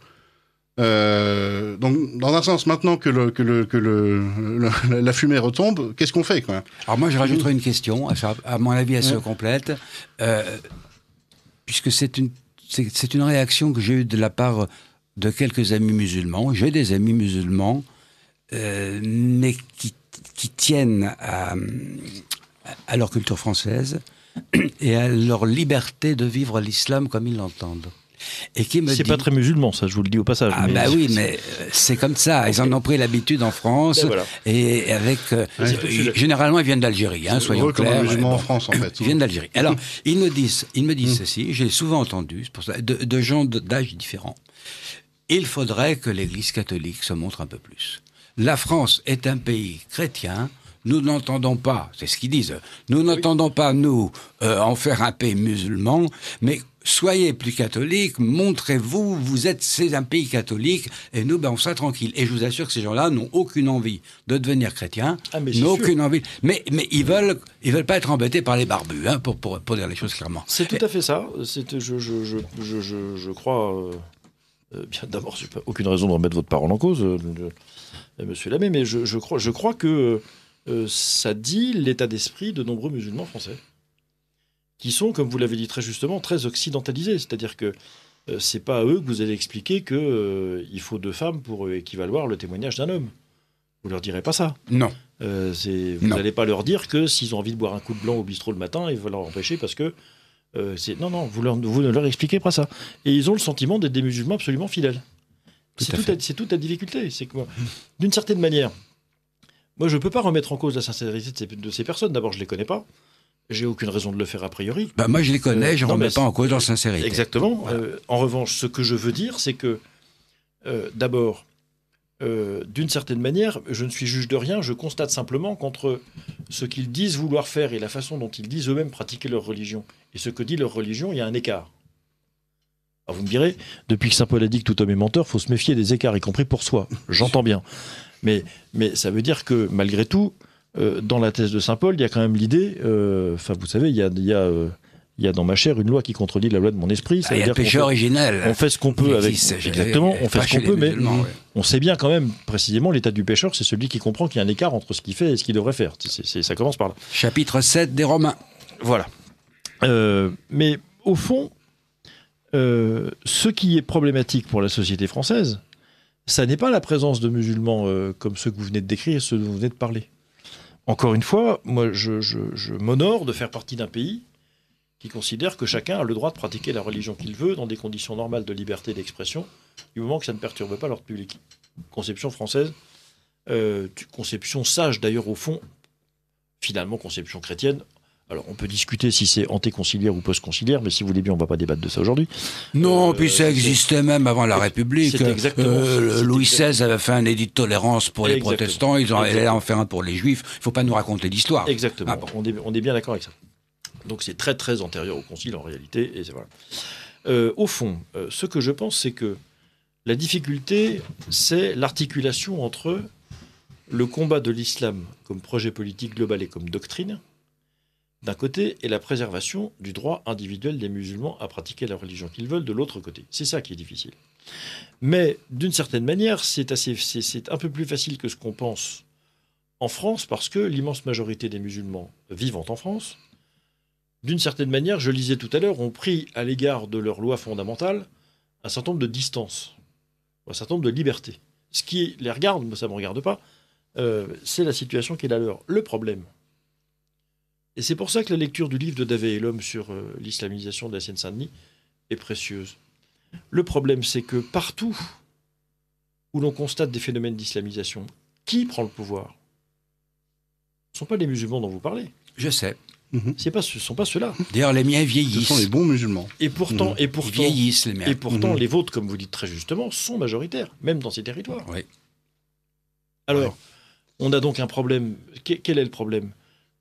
Euh, donc, dans un sens, maintenant que, le, que, le, la fumée retombe, qu'est-ce qu'on fait quand Alors moi, je rajouterais une question, à mon avis, elle se complète, euh, puisque c'est une, c'est une réaction que j'ai eue de la part de quelques amis musulmans. J'ai des amis musulmans, mais qui qui tiennent à, à, leur culture française [clears throat] et à leur liberté de vivre l'islam comme ils l'entendent. Et qui me c'est pas très musulman, ça, je vous le dis au passage. Ah ben bah oui, mais euh, c'est comme ça. Ils en ont pris l'habitude en France. Ben et avec euh, ah, euh, généralement ils viennent d'Algérie, hein, soyons clairs. en France, en fait. Ils viennent d'Algérie. [laughs] Alors ils me disent, ils me disent hmm. ceci. J'ai souvent entendu, pour ça, de, gens d'âge différents. Il faudrait que l'Église catholique se montre un peu plus la France est un pays chrétien, nous n'entendons pas, c'est ce qu'ils disent, nous n'entendons pas, nous, euh, en faire un pays musulman, mais soyez plus catholiques, montrez-vous, vous êtes, un pays catholique, et nous, ben, on sera tranquille. Et je vous assure que ces gens-là n'ont aucune envie de devenir chrétiens, ah, n'ont aucune envie, mais, ils veulent, veulent pas être embêtés par les barbus, hein, pour, dire les choses clairement. C'est tout à fait ça, je, je, crois, euh, euh, bien d'abord, aucune raison de remettre votre parole en cause, euh, monsieur Lamé, mais je, crois, que euh, ça dit l'état d'esprit de nombreux musulmans français, qui sont, comme vous l'avez dit très justement, très occidentalisés. C'est-à-dire que euh, c'est pas à eux que vous allez expliquer que il faut deux femmes pour équivaloir le témoignage d'un homme. Vous leur direz pas ça. Non. vous n'allez pas leur dire que s'ils ont envie de boire un coup de blanc au bistrot le matin, il va leur empêcher parce que non, non, vous, vous ne leur expliquez pas ça. Et ils ont le sentiment d'être des musulmans absolument fidèles. C'est toute, la difficulté. C'est d'une certaine manière, moi, je ne peux pas remettre en cause la sincérité de ces, personnes. D'abord, je ne les connais pas. J'ai aucune raison de le faire a priori. Bah, moi, je les connais, je euh, ne remets pas en cause leur sincérité. Exactement. Euh, en revanche, ce que je veux dire, c'est que, euh, d'abord, d'une certaine manière, je ne suis juge de rien. Je constate simplement qu'entre ce qu'ils disent vouloir faire et la façon dont ils disent eux-mêmes pratiquer leur religion et ce que dit leur religion, il y a un écart. Ah, vous me direz, depuis que Saint Paul a dit que tout homme est menteur, faut se méfier des écarts, y compris pour soi. J'entends bien. Mais, mais ça veut dire que malgré tout, euh, dans la thèse de Saint Paul, il y a quand même l'idée. Euh, enfin, vous savez, il y a, euh, il y a dans ma chair une loi qui contredit la loi de mon esprit. Ça ah, y a péché on fait, On fait ce qu'on peut avec. Exactement, on fait ce qu'on peut, mais on sait bien quand même précisément l'état du pécheur, c'est celui qui comprend qu'il y a un écart entre ce qu'il fait et ce qu'il devrait faire. ça commence par là. Chapitre 7 des Romains. Voilà. mais au fond, euh, ce qui est problématique pour la société française, ça n'est pas la présence de musulmans euh, comme ceux que vous venez de décrire ceux dont vous venez de parler. Encore une fois, moi, je, m'honore de faire partie d'un pays qui considère que chacun a le droit de pratiquer la religion qu'il veut dans des conditions normales de liberté d'expression, du moment que ça ne perturbe pas l'ordre public. Conception française, euh, conception sage d'ailleurs au fond, finalement conception chrétienne alors, on peut discuter si c'est antéconciliaire ou post-conciliaire, mais si vous voulez bien, on ne va pas débattre de ça aujourd'hui. Non, euh, puis ça existait même avant la République. Euh, Louis XVI avait fait un édit de tolérance pour les protestants, ils en a en faire un pour les juifs. Il ne faut pas nous raconter l'histoire. Exactement, ah, on, est, bien d'accord avec ça. Donc c'est très très antérieur au concile en réalité. Et euh, au fond, ce que je pense, c'est que la difficulté, c'est l'articulation entre le combat de l'islam comme projet politique global et comme doctrine, d'un côté et la préservation du droit individuel des musulmans à pratiquer la religion qu'ils veulent de l'autre côté. C'est ça qui est difficile. Mais d'une certaine manière, c'est un peu plus facile que ce qu'on pense en France parce que l'immense majorité des musulmans vivant en France, d'une certaine manière, je lisais tout à l'heure, ont pris à l'égard de leur loi fondamentale un certain nombre de distances, un certain nombre de libertés. Ce qui les regarde, mais ça ne me regarde pas, euh, c'est la situation qui est la Le problème, et c'est pour ça que la lecture du livre de David et l'homme sur euh, l'islamisation de la Seine-Saint-Denis est précieuse. Le problème, c'est que partout où l'on constate des phénomènes d'islamisation, qui prend le pouvoir Ce ne sont pas les musulmans dont vous parlez. Je sais. Mhm. ce ne sont pas ceux-là. D'ailleurs, les miens vieillissent. Ce sont les bons musulmans. Et pourtant, mhm. les miens. Et pourtant, mhm. les vôtres, comme vous dites très justement, sont majoritaires, même dans ces territoires. Oui. Alors, on a donc un problème. Quel est le problème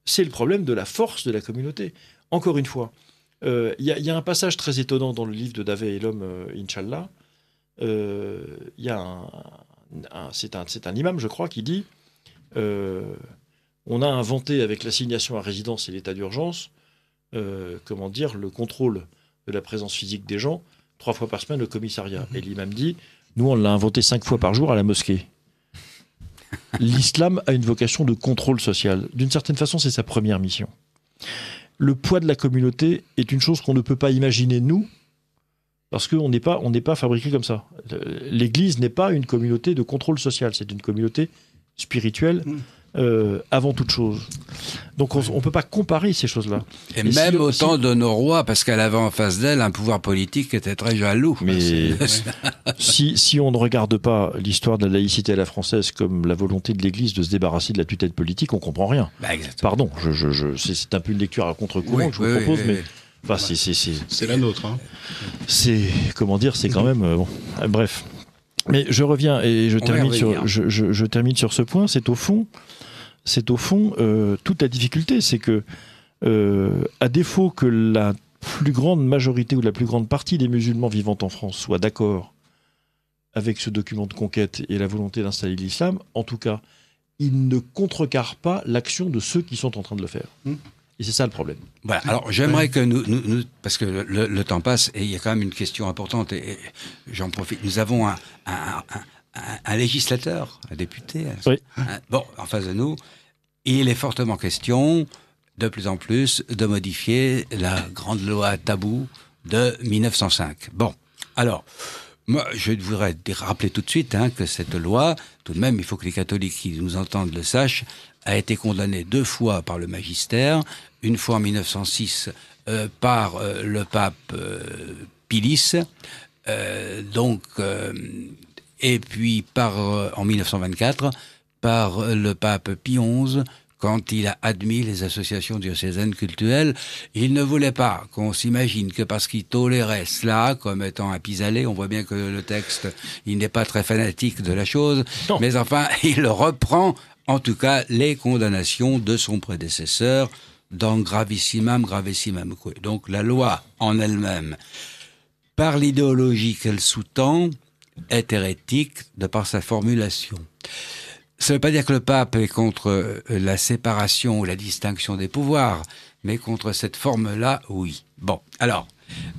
c'est le problème de la force de la communauté. Encore une fois, il euh, y, a un passage très étonnant dans le livre de Davé et l'homme, euh, Inch'Allah. Euh, un, c'est un, imam, je crois, qui dit on a inventé avec l'assignation à résidence et l'état d'urgence, comment dire, le contrôle de la présence physique des gens trois fois par semaine le commissariat. Mm-hmm. Et l'imam dit nous, on l'a inventé cinq fois par jour à la mosquée. L'islam a une vocation de contrôle social. D'une certaine façon, c'est sa première mission. Le poids de la communauté est une chose qu'on ne peut pas imaginer, nous, parce qu'on n'est pas, on pas fabriqué comme ça. L'Église n'est pas une communauté de contrôle social, c'est une communauté spirituelle. Mm. Euh, avant toute chose. Donc on ne peut pas comparer ces choses-là. Et, même autant au temps de nos rois, parce qu'elle avait en face d'elle un pouvoir politique qui était très jaloux. Mais bah, [laughs] si, si on ne regarde pas l'histoire de la laïcité à la française comme la volonté de l'Église de se débarrasser de la tutelle politique, on comprend rien. Bah, Pardon, je, c'est un peu une lecture à contre-courant que je vous propose, mais... Enfin, c'est la nôtre. Hein. C'est comment dire, c'est quand mhm. même euh, Bref. Mais je reviens et hein. je, termine sur, ce point. C'est au fond, c'est au fond euh, toute la difficulté, c'est que euh, à défaut que la plus grande majorité ou la plus grande partie des musulmans vivant en France soient d'accord avec ce document de conquête et la volonté d'installer l'islam, en tout cas, il ne contrecarre pas l'action de ceux qui sont en train de le faire. Hmm. Et c'est ça le problème. Voilà. Alors j'aimerais que nous, parce que le, temps passe et il y a quand même une question importante et, j'en profite. Nous avons un, législateur, un député, oui. bon, en face de nous. Il est fortement question, de plus en plus, de modifier la grande loi tabou de 1905. Bon, alors. Moi, je voudrais rappeler tout de suite hein, que cette loi, tout de même, il faut que les catholiques qui nous entendent le sachent, a été condamné deux fois par le magistère, une fois en 1906 euh, par euh, le pape euh, Pilis, euh, donc, et puis par, en 1924 par le pape Pie XI quand il a admis les associations diocésaines culturelles. Il ne voulait pas qu'on s'imagine que parce qu'il tolérait cela comme étant un pis on voit bien que le texte, il n'est pas très fanatique de la chose, mais enfin, [laughs] il reprend en tout cas les condamnations de son prédécesseur dans gravissimam gravissimam. Donc la loi en elle-même, par l'idéologie qu'elle sous-tend, est hérétique de par sa formulation. Ça ne veut pas dire que le pape est contre euh, la séparation ou la distinction des pouvoirs, mais contre cette forme-là, oui. Bon, alors,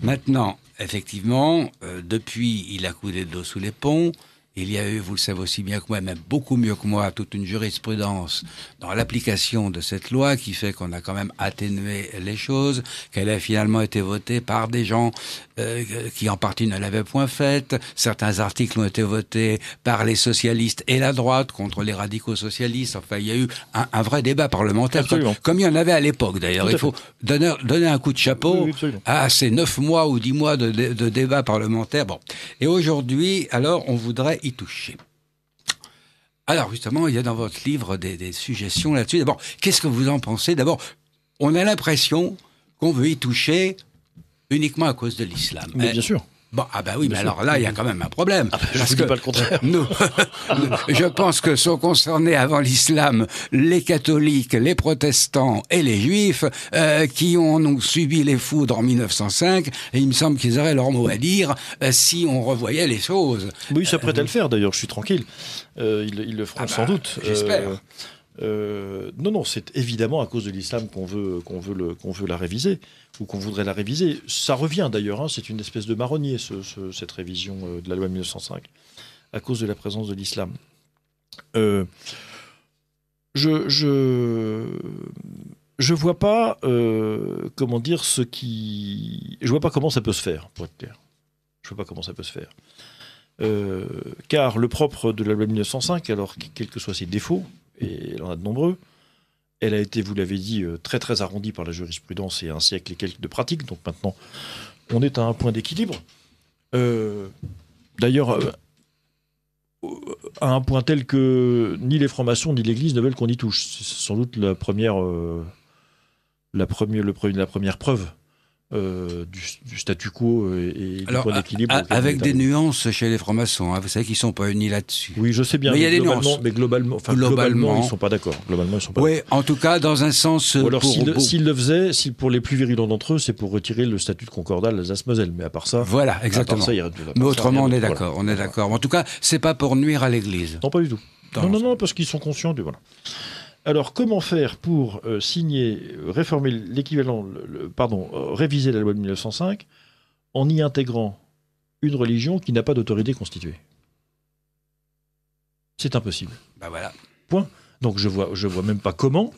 maintenant, effectivement, euh, depuis, il a coulé le sous les ponts, il y a eu, vous le savez aussi bien que moi, même beaucoup mieux que moi, toute une jurisprudence dans l'application de cette loi qui fait qu'on a quand même atténué les choses, qu'elle a finalement été votée par des gens euh, qui en partie ne l'avaient point faite. Certains articles ont été votés par les socialistes et la droite contre les radicaux socialistes. Enfin, il y a eu un, vrai débat parlementaire, comme, il y en avait à l'époque d'ailleurs. Il faut donner, un coup de chapeau à ces neuf mois ou dix mois de, débat parlementaire. Bon. Et aujourd'hui, alors, on voudrait y toucher. Alors justement, il y a dans votre livre des, des suggestions là-dessus. D'abord, qu'est-ce que vous en pensez D'abord, on a l'impression qu'on veut y toucher uniquement à cause de l'islam. Mais eh, bien sûr. Bon, ah ben oui, mais, alors là, il y a quand même un problème. Ah, je ne pas le contraire. [laughs] je pense que sont concernés avant l'islam les catholiques, les protestants et les juifs euh, qui ont, subi les foudres en 1905. il me semble qu'ils auraient leur mot à dire euh, si on revoyait les choses. Oui, ça prête à euh, le faire d'ailleurs, je suis tranquille. ils, le feront ah sans ben, doute. J'espère. Euh, non, non, c'est évidemment à cause de l'islam qu'on veut, qu'on veut, qu'on veut la réviser, ou qu'on voudrait la réviser. Ça revient d'ailleurs, hein, c'est une espèce de marronnier, cette révision euh, de la loi 1905, à cause de la présence de l'islam. Euh, je, je, je vois pas, comment dire, ce qui. Je vois pas comment ça peut se faire, pour être clair. Je vois pas comment ça peut se faire. car le propre de la loi 1905, alors quels que soient ses défauts, et elle en a de nombreux. Elle a été, vous l'avez dit, euh, très très arrondie par la jurisprudence et un siècle et quelques de pratiques. Donc maintenant, on est à un point d'équilibre. Euh, d'ailleurs, euh, à un point tel que ni les francs-maçons ni l'Église ne veulent qu'on y touche. C'est sans doute la première, la première, le, la première preuve euh, du, statu quo et, du point d'équilibre. Avec des nuances chez les francs-maçons, hein. vous savez qu'ils ne sont pas unis là-dessus. Oui, je sais bien. Mais, il y a des nuances. Mais globalement, globalement, ils ne sont pas d'accord. Globalement, ils sont pas. Oui, en tout cas, dans un sens. Ou alors, s'ils le faisaient, si pour les plus virulents d'entre eux, c'est pour retirer le statut de concordat la moselle Mais à part ça. Voilà, exactement. mais autrement, on est d'accord. On est d'accord. En tout cas, c'est pas pour nuire à l'Église. Non, pas du tout. non, non, non, parce qu'ils sont conscients du voilà. Alors, comment faire pour euh, signer, euh, réformer l'équivalent, pardon, euh, réviser la loi de 1905 en y intégrant une religion qui n'a pas d'autorité constituée C'est impossible. Bah voilà. Point. Donc je vois, je vois même pas comment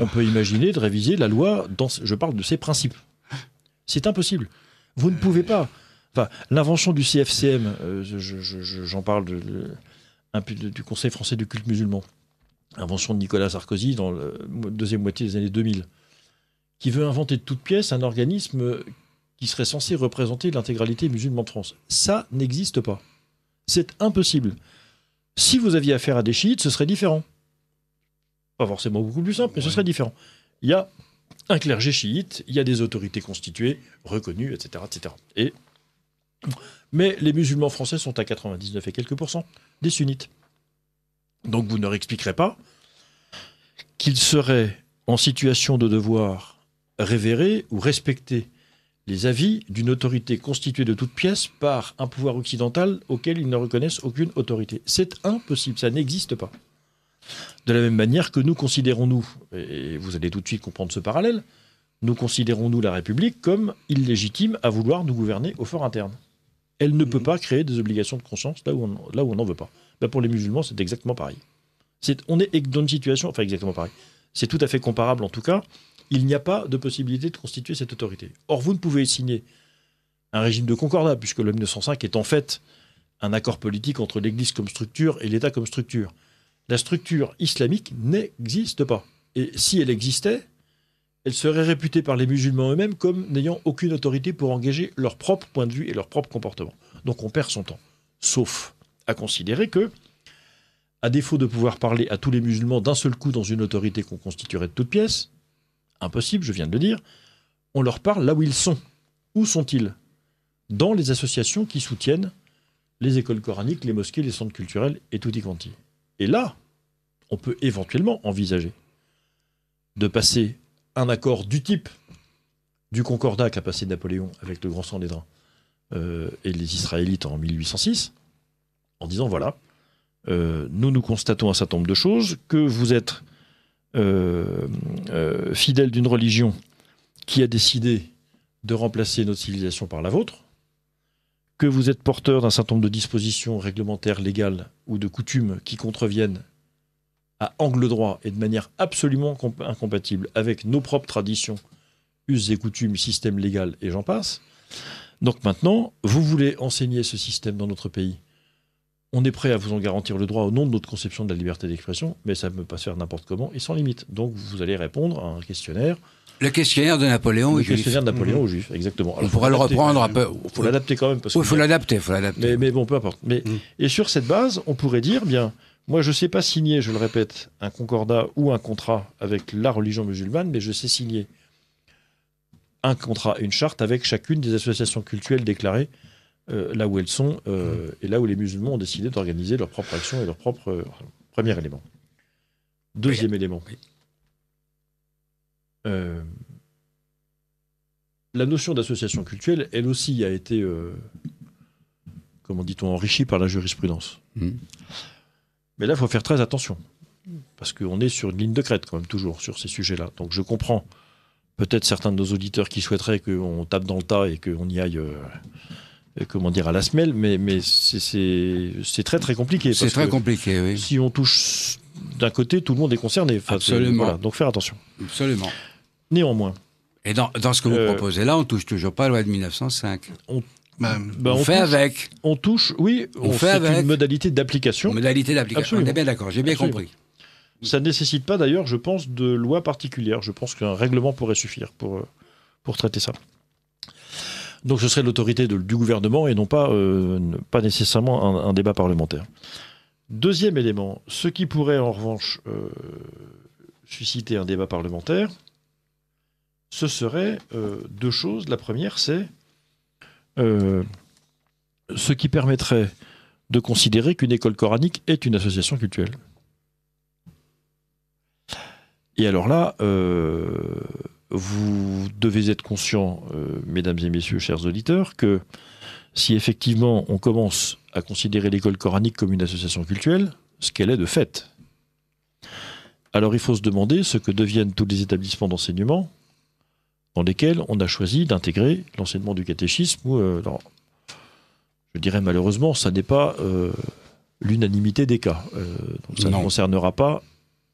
on peut imaginer de réviser la loi. Dans, je parle de ses principes. C'est impossible. Vous ne pouvez pas. Enfin, l'invention du CFCM, j'en parle du Conseil français du culte musulman invention de Nicolas Sarkozy dans la deuxième moitié des années 2000, qui veut inventer de toutes pièces un organisme qui serait censé représenter l'intégralité musulmane de France. Ça n'existe pas. C'est impossible. Si vous aviez affaire à des chiites, ce serait différent. Pas forcément beaucoup plus simple, mais ce serait différent. Il y a un clergé chiite, il y a des autorités constituées, reconnues, etc. etc. Et... Mais les musulmans français sont à 99 et quelques pourcents des sunnites donc vous ne leur expliquerez pas, qu'ils seraient en situation de devoir révérer ou respecter les avis d'une autorité constituée de toutes pièces par un pouvoir occidental auquel ils ne reconnaissent aucune autorité. C'est impossible, ça n'existe pas. De la même manière que nous considérons, nous, et vous allez tout de suite comprendre ce parallèle, nous considérons, nous, la République comme illégitime à vouloir nous gouverner au fort interne elle ne peut mhm. pas créer des obligations de conscience là où on, n'en veut pas. Bah, pour les musulmans, c'est exactement pareil. on est dans une situation, enfin exactement pareil. C'est tout à fait comparable en tout cas. Il n'y a pas de possibilité de constituer cette autorité. Or, vous ne pouvez signer un régime de concordat, puisque le 1905 est en fait un accord politique entre l'Église comme structure et l'État comme structure. La structure islamique n'existe pas. Et si elle existait, elle serait réputée par les musulmans eux-mêmes comme n'ayant aucune autorité pour engager leur propre point de vue et leur propre comportement. Donc on perd son temps. Sauf à considérer que, à défaut de pouvoir parler à tous les musulmans d'un seul coup dans une autorité qu'on constituerait de toutes pièces, impossible, je viens de le dire, on leur parle là où ils sont. Où sont-ils Dans les associations qui soutiennent les écoles coraniques, les mosquées, les centres culturels et tout y quanti. Et là, on peut éventuellement envisager de passer un accord du type du concordat qu'a passé Napoléon avec le Grand Sang des Drains euh, et les Israélites en 1806, en disant voilà, euh, nous nous constatons un certain nombre de choses, que vous êtes euh, fidèle d'une religion qui a décidé de remplacer notre civilisation par la vôtre, que vous êtes porteur d'un certain nombre de dispositions réglementaires, légales ou de coutumes qui contreviennent à angle droit et de manière absolument incompatible avec nos propres traditions, us et coutumes, système légal et j'en passe. Donc maintenant, vous voulez enseigner ce système dans notre pays. On est prêt à vous en garantir le droit au nom de notre conception de la liberté d'expression, mais ça ne peut pas se faire n'importe comment et sans limite. Donc vous allez répondre à un questionnaire. Le questionnaire de Napoléon aux Juifs. Le questionnaire de Napoléon aux mhm. Juifs, exactement. on pourra le reprendre un peu. Il faut l'adapter quand même. oui, il faut l'adapter, Mais, bon, peu importe. Mais, mhm. Et sur cette base, on pourrait dire, bien, moi, je ne sais pas signer, je le répète, un concordat ou un contrat avec la religion musulmane, mais je sais signer un contrat, une charte avec chacune des associations culturelles déclarées euh, là où elles sont euh, mmh. et là où les musulmans ont décidé d'organiser leur propre action et leur propre euh, premier élément. Deuxième élément. la notion d'association culturelle, elle aussi a été, comment dit-on, enrichie par la jurisprudence. Mmh. Mais là, il faut faire très attention. Parce qu'on est sur une ligne de crête, quand même, toujours, sur ces sujets-là. Donc je comprends peut-être certains de nos auditeurs qui souhaiteraient qu'on tape dans le tas et qu'on y aille. Euh, comment dire, à la semelle, mais, mais c'est très très compliqué. C'est très compliqué, oui. Si on touche d'un côté, tout le monde est concerné. Absolument. donc faire attention. Absolument. Néanmoins. Et dans, ce que vous euh, proposez là, on touche toujours pas à la loi de 1905. Ben, on, fait avec. On touche, oui, on, fait avec. une modalité d'application. Modalité d'application, on bien d'accord, j'ai bien compris. Ça ne nécessite pas d'ailleurs, je pense, de loi particulière. Je pense qu'un règlement pourrait suffire pour, euh, pour traiter ça. Donc ce serait l'autorité du gouvernement et non pas, euh, pas nécessairement un, débat parlementaire. Deuxième élément, ce qui pourrait en revanche euh, susciter un débat parlementaire, ce serait deux choses. La première, c'est euh, ce qui permettrait de considérer qu'une école coranique est une association culturelle. Et alors là, euh, vous devez être conscient, euh, mesdames et messieurs, chers auditeurs, que si effectivement on commence à considérer l'école coranique comme une association culturelle, ce qu'elle est de fait, alors il faut se demander ce que deviennent tous les établissements d'enseignement dans on a choisi d'intégrer l'enseignement du catéchisme. Où, euh, je dirais malheureusement, ça n'est pas euh, l'unanimité des cas. Euh, ça ne concernera pas,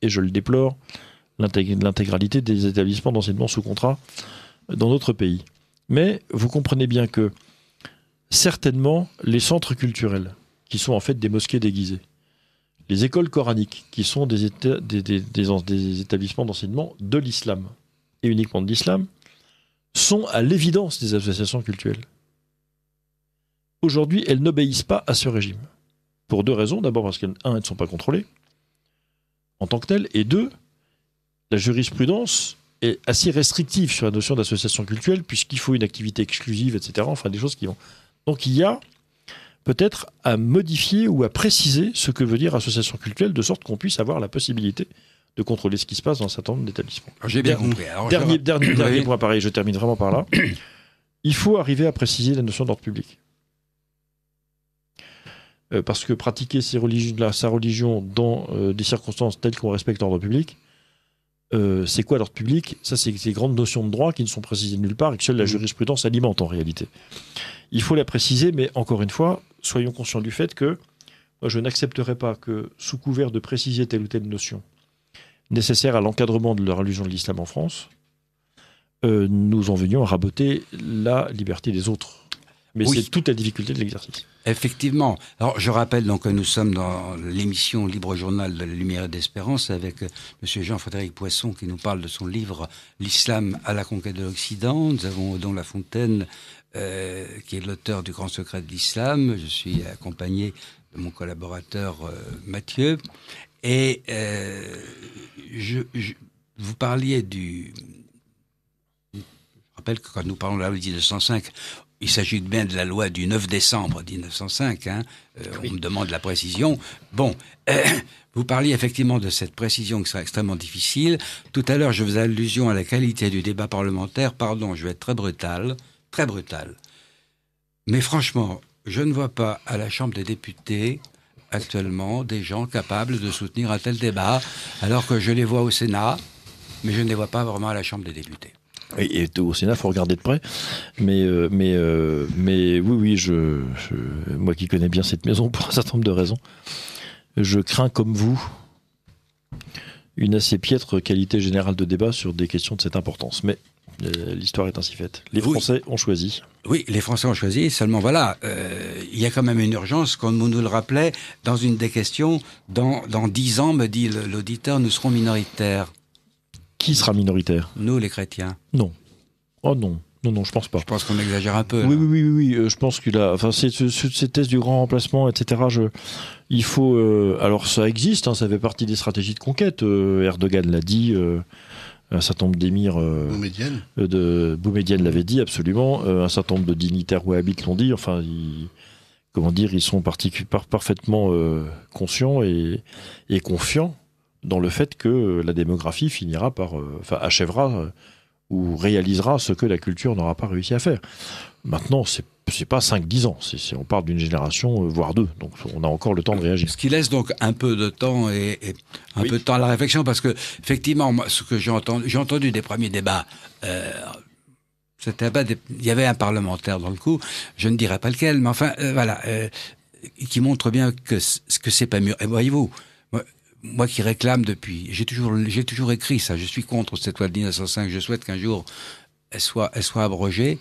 et je le déplore, l'intégralité des établissements d'enseignement sous contrat dans notre pays. Mais vous comprenez bien que certainement les centres culturels, qui sont en fait des mosquées déguisées, les écoles coraniques, qui sont des, des établissements d'enseignement de l'islam, et uniquement de l'islam, sont à l'évidence des associations culturelles. Aujourd'hui, elles n'obéissent pas à ce régime. Pour deux raisons. D'abord parce qu'elles, elles ne sont pas contrôlées en tant que telles. Et deux, la jurisprudence est assez restrictive sur la notion d'association culturelle puisqu'il faut une activité exclusive, etc. Enfin, des choses qui vont. Donc il y a peut-être à modifier ou à préciser ce que veut dire association culturelle de sorte qu'on puisse avoir la possibilité de contrôler ce qui se passe dans un certain nombre d'établissements. Ah, j'ai bien dernier, compris. dernier, point, pareil, je termine vraiment par là. [coughs] Il faut arriver à préciser la notion d'ordre public. Euh, parce que pratiquer sa religion dans euh, des circonstances telles qu'on respecte l'ordre public, euh, c'est quoi l'ordre public Ça, c'est ces grandes notions de droit qui ne sont précisées nulle part et que seule la mm. jurisprudence alimente en réalité. Il faut la préciser, mais encore une fois, soyons conscients du fait que je n'accepterai pas que, sous couvert de préciser telle ou telle notion, nécessaires à l'encadrement de la religion de l'islam en France, euh, nous en venions à raboter la liberté des autres. Mais c'est toute la difficulté de l'exercice. Effectivement. Alors, je rappelle donc que nous sommes dans l'émission Libre Journal de la Lumière et d'Espérance avec euh, M. Jean-Frédéric Poisson qui nous parle de son livre L'Islam à la conquête de l'Occident. Nous avons Odon Lafontaine euh, qui est l'auteur du Grand Secret de l'Islam. Je suis accompagné de mon collaborateur Mathieu. Et euh, je, vous parliez du. Je rappelle que quand nous parlons de la loi de 1905, il s'agit bien de la loi du 9 décembre 1905. Hein, euh, on me demande la précision. Bon, euh, vous parliez effectivement de cette précision qui sera extrêmement difficile. Tout à l'heure, je faisais allusion à la qualité du débat parlementaire. Pardon, je vais être très brutal. Très brutal. Mais franchement, je ne vois pas à la Chambre des députés actuellement des gens capables de soutenir un tel débat, alors que je les vois au Sénat, mais je ne les vois pas vraiment à la Chambre des députés. Et, et au Sénat, faut regarder de près. Mais, euh, mais, euh, mais oui, oui, je, moi qui connais bien cette maison [laughs] pour un certain nombre de raisons, je crains comme vous une assez piètre qualité générale de débat sur des questions de cette importance. Mais euh, l'histoire est ainsi faite. Les Français ont choisi. Oui, les Français ont choisi. Seulement, voilà, euh, il y a quand même une urgence, comme on nous le rappelait dans une des questions. Dans dix ans, me dit l'auditeur, nous serons minoritaires. Qui sera minoritaire Nous, les chrétiens. Non. Oh non. Non, non, je pense pas. Je pense qu'on exagère un peu. Oui, oui, oui, oui, euh, Je pense que là, enfin, cette ces thèse du grand remplacement, etc. Je, il faut. alors, ça existe. Hein, ça fait partie des stratégies de conquête. Erdogan l'a dit un certain nombre d'émirs. Euh, Boumédienne. Euh, l'avait dit, absolument. Euh, un certain nombre de dignitaires wahhabites l'ont dit. Enfin, comment dire, ils sont parfaitement conscients et, et, confiants dans le fait que la démographie finira par. enfin, achèvera ou réalisera ce que la culture n'aura pas réussi à faire. Maintenant, c'est c'est pas 5-10 ans, on parle d'une génération, euh, voire deux, donc on a encore le temps de réagir. Ce qui laisse donc un peu de temps et, un peu de temps à la réflexion, parce que effectivement, ce que j'ai entendu, j'ai entendu des premiers débats. Euh, c'était il y avait un parlementaire dans le coup, je ne dirais pas lequel, mais enfin euh, voilà, qui montre bien que ce que c'est pas mieux. Et voyez-vous, moi qui réclame depuis, j'ai toujours, toujours écrit ça. Je suis contre cette loi de 1905. Je souhaite qu'un jour elle soit, elle soit abrogée.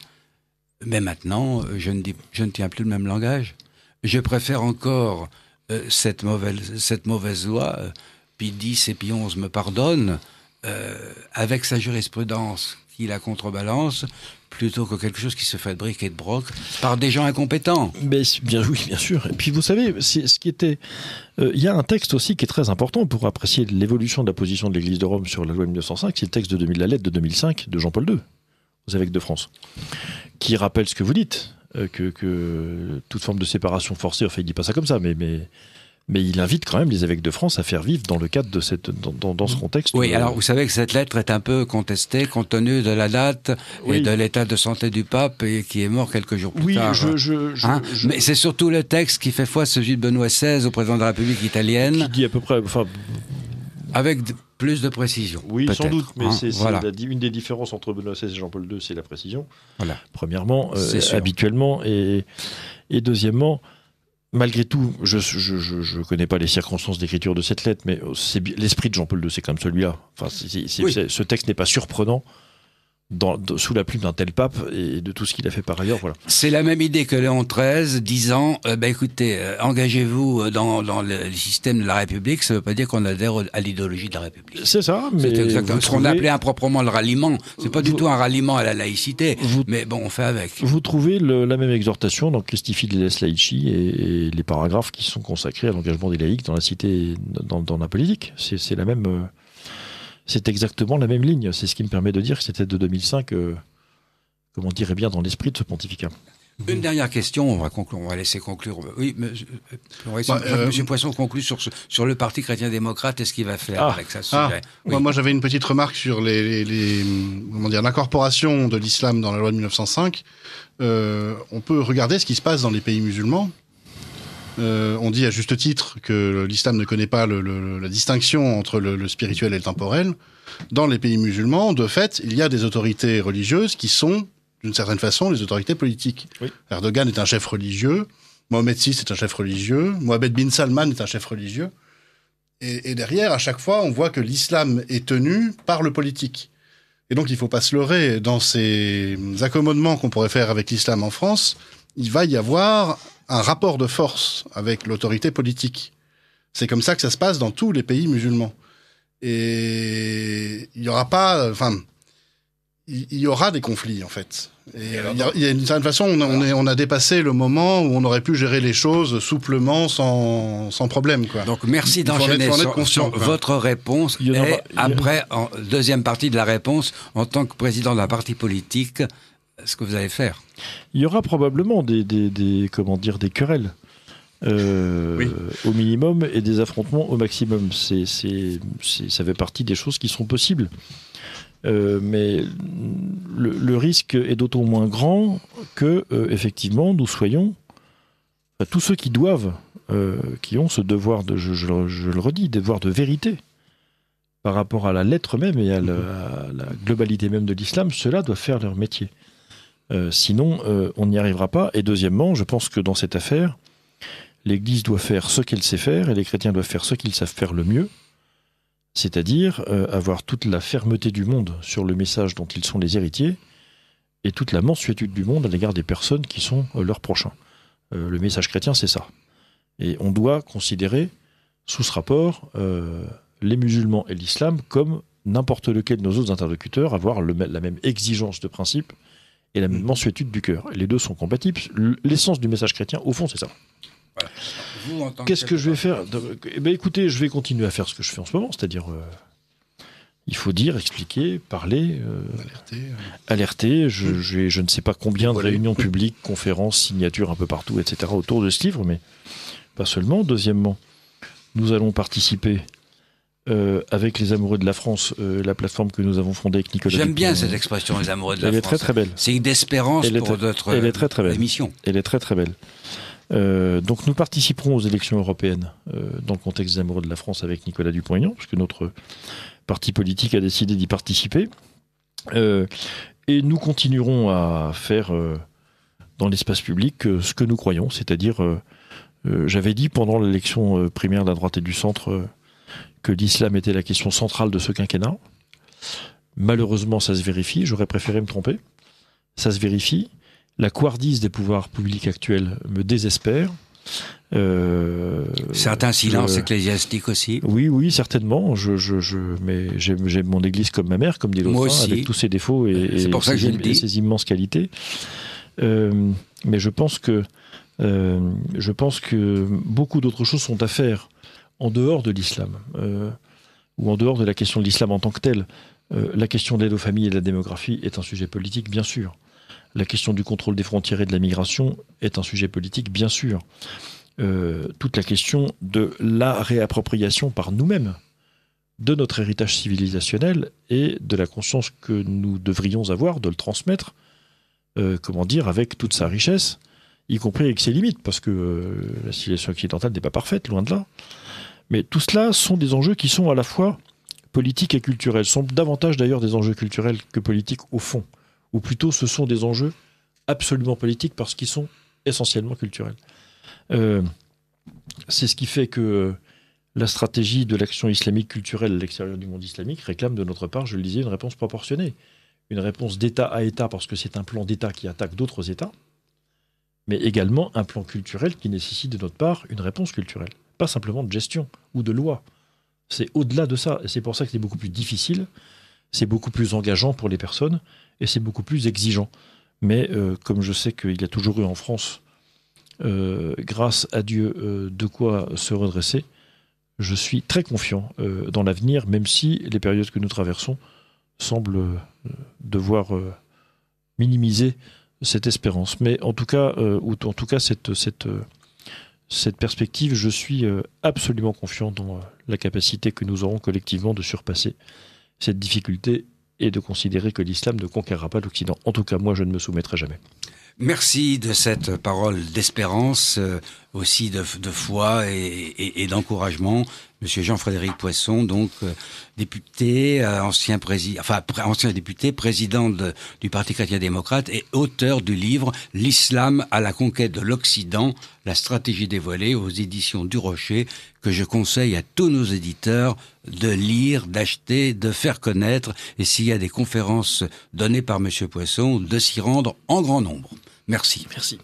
Mais maintenant, je ne, je ne tiens plus le même langage. Je préfère encore euh, cette, mauvaise, cette mauvaise loi, euh, puis 10 et puis 11 me pardonnent, euh, avec sa jurisprudence qui la contrebalance, plutôt que quelque chose qui se fait de briques et de broc par des gens incompétents. Mais bien oui, bien sûr. Et puis vous savez, ce qui était, il y a un texte aussi qui est très important pour apprécier l'évolution de la position de l'Église de Rome sur la loi 1905, c'est le texte de 2000, la lettre de 2005 de Jean-Paul II aux évêques de France, qui rappelle ce que vous dites, euh, que, toute forme de séparation forcée, enfin il dit pas ça comme ça, mais, mais, mais il invite quand même les évêques de France à faire vivre dans le cadre de cette, dans, ce contexte. Oui, euh, alors vous savez que cette lettre est un peu contestée compte tenu de la date et de l'état de santé du pape et qui est mort quelques jours plus oui, tard. Oui, hein. hein je, Mais c'est surtout le texte qui fait foi à celui de Benoît XVI au président de la République italienne. Qui dit à peu près, enfin, avec plus de précision. Oui, sans doute, mais hein, c'est une des différences entre Benoît XVI et Jean-Paul II, c'est la précision. Voilà. Premièrement, euh, habituellement, et, et deuxièmement, malgré tout, je ne je, connais pas les circonstances d'écriture de cette lettre, mais l'esprit de Jean-Paul II, c'est comme celui-là. Enfin, ce texte n'est pas surprenant sous la plume d'un tel pape et de tout ce qu'il a fait par ailleurs. Voilà. C'est la même idée que Léon XIII disant euh, bah, écoutez, euh, engagez-vous euh, dans, le système de la République, ça ne veut pas dire qu'on adhère à l'idéologie de la République. C'est ça, mais. C'est exactement ce qu'on appelait improprement le ralliement. C'est pas du tout un ralliement à la laïcité, mais bon, on fait avec. Vous trouvez la même exhortation dans Christifi de les Laici et, les paragraphes qui sont consacrés à l'engagement des laïcs dans la cité, dans, la politique. C'est la même c'est exactement la même ligne. C'est ce qui me permet de dire que c'était de 2005, euh, comme on dirait bien, dans l'esprit de ce pontificat. Une mhm. dernière question, on va, conclure, laisser conclure. Oui, monsieur, bah, euh, Poisson conclut sur, le Parti chrétien-démocrate et ce qu'il va faire ah. avec ça. Ah. Moi, j'avais une petite remarque sur les, l'incorporation de l'islam dans la loi de 1905. Euh, on peut regarder ce qui se passe dans les pays musulmans. Euh, on dit à juste titre que l'islam ne connaît pas la distinction entre le, spirituel et le temporel. Dans les pays musulmans, de fait, il y a des autorités religieuses qui sont, d'une certaine façon, les autorités politiques. Erdogan est un chef religieux, Mohamed VI est un chef religieux, Mohamed bin Salman est un chef religieux. Et, et derrière, à chaque fois, on voit que l'islam est tenu par le politique. Et donc, il ne faut pas se leurrer dans ces accommodements qu'on pourrait faire avec l'islam en France il va y avoir un rapport de force avec l'autorité politique. C'est comme ça que ça se passe dans tous les pays musulmans. Et il n'y aura pas, enfin, il y aura des conflits en fait. Et, euh, il a, d'une certaine façon, on, a dépassé le moment où on aurait pu gérer les choses souplement, sans, problème. Donc merci d'enchaîner votre réponse. Et après, en deuxième partie de la réponse, en tant que président de la partie politique, ce que vous allez faire. Il y aura probablement des, comment dire, des querelles. Euh, au minimum et des affrontements au maximum. C'est, ça fait partie des choses qui sont possibles. Euh, mais le, risque est d'autant moins grand que, euh, effectivement, nous soyons, tous ceux qui doivent, qui ont ce devoir, de, je, le redis, devoir de vérité par rapport à la lettre même et à la, mm-hmm. à la globalité même de l'islam, ceux-là doivent faire leur métier. Euh, sinon, euh, on n'y arrivera pas. Et deuxièmement, je pense que dans cette affaire, l'Église doit faire ce qu'elle sait faire et les chrétiens doivent faire ce qu'ils savent faire le mieux, c'est-à-dire euh, avoir toute la fermeté du monde sur le message dont ils sont les héritiers et toute la mansuétude du monde à l'égard des personnes qui sont leurs prochains. le message chrétien, c'est ça. Et on doit considérer, sous ce rapport, les musulmans et l'islam comme n'importe lequel de nos autres interlocuteurs, avoir la même exigence de principe et la mm. mensuétude du cœur. Les deux sont compatibles. L'essence du message chrétien, au fond, c'est ça. Qu'est-ce que, je vais faire eh ben, Écoutez, je vais continuer à faire ce que je fais en ce moment, c'est-à-dire euh, il faut dire, expliquer, parler, euh, euh. alerter. Je, mm. je, ne sais pas combien de réunions mm. publiques, conférences, signatures un peu partout, etc. autour de ce livre, mais pas seulement. Deuxièmement, nous allons participer euh, avec les amoureux de la France, euh, la plateforme que nous avons fondée avec Nicolas. J'aime bien euh, cette expression, les amoureux de la France. Elle est très très belle. C'est une espérance pour notre émission. Elle est très très belle. donc nous participerons aux élections européennes dans le contexte des amoureux de la France avec Nicolas Dupont-Aignan, puisque notre parti politique a décidé d'y participer. et nous continuerons à faire dans l'espace public ce que nous croyons, c'est-à-dire, j'avais dit pendant l'élection primaire de la droite et du centre que l'islam était la question centrale de ce quinquennat. Malheureusement, ça se vérifie. J'aurais préféré me tromper. Ça se vérifie. La couardise des pouvoirs publics actuels me désespère. Euh, Certains silences ecclésiastiques aussi. Oui, oui, certainement. Je, mais j'aime mon Église comme ma mère, comme dit l'autre, avec tous ses défauts et, ses, immenses qualités. Euh, mais je pense que euh, je pense que beaucoup d'autres choses sont à faire en dehors de l'islam, euh, ou en dehors de la question de l'islam en tant que tel, euh, la question de l'aide aux familles et de la démographie est un sujet politique, bien sûr. La question du contrôle des frontières et de la migration est un sujet politique, bien sûr. Euh, toute la question de la réappropriation par nous-mêmes de notre héritage civilisationnel et de la conscience que nous devrions avoir de le transmettre, comment dire, avec toute sa richesse y compris avec ses limites, parce que la civilisation occidentale n'est pas parfaite, loin de là. Mais tout cela sont des enjeux qui sont à la fois politiques et culturels. sont davantage d'ailleurs des enjeux culturels que politiques au fond. Ou plutôt, ce sont des enjeux absolument politiques parce qu'ils sont essentiellement culturels. Euh, c'est ce qui fait que la stratégie de l'action islamique culturelle à l'extérieur du monde islamique réclame de notre part, je le disais, une réponse proportionnée. Une réponse d'État à État parce que c'est un plan d'État qui attaque d'autres États, mais également un plan culturel qui nécessite de notre part une réponse culturelle simplement de gestion ou de loi. C'est au-delà de ça. Et c'est pour ça que c'est beaucoup plus difficile, c'est beaucoup plus engageant pour les personnes et c'est beaucoup plus exigeant. Mais euh, comme je sais qu'il y a toujours eu en France, euh, grâce à Dieu, euh, de quoi se redresser, je suis très confiant dans l'avenir, même si les périodes que nous traversons semblent devoir minimiser cette espérance. Mais en tout cas, ou en tout cas cette cette perspective, je suis euh, absolument confiant dans euh, la capacité que nous aurons collectivement de surpasser cette difficulté et de considérer que l'islam ne conquérera pas l'Occident. En tout cas, moi, je ne me soumettrai jamais. Merci de cette parole d'espérance, euh, aussi de, foi et, et, d'encouragement. Monsieur Jean-Frédéric Poisson, donc euh, député, euh, ancien, président, enfin, ancien député, président du Parti chrétien-démocrate et auteur du livre L'islam à la conquête de l'Occident, la stratégie dévoilée aux éditions du Rocher, que je conseille à tous nos éditeurs de lire, d'acheter, de faire connaître, et s'il y a des conférences données par Monsieur Poisson, de s'y rendre en grand nombre. Merci. Merci.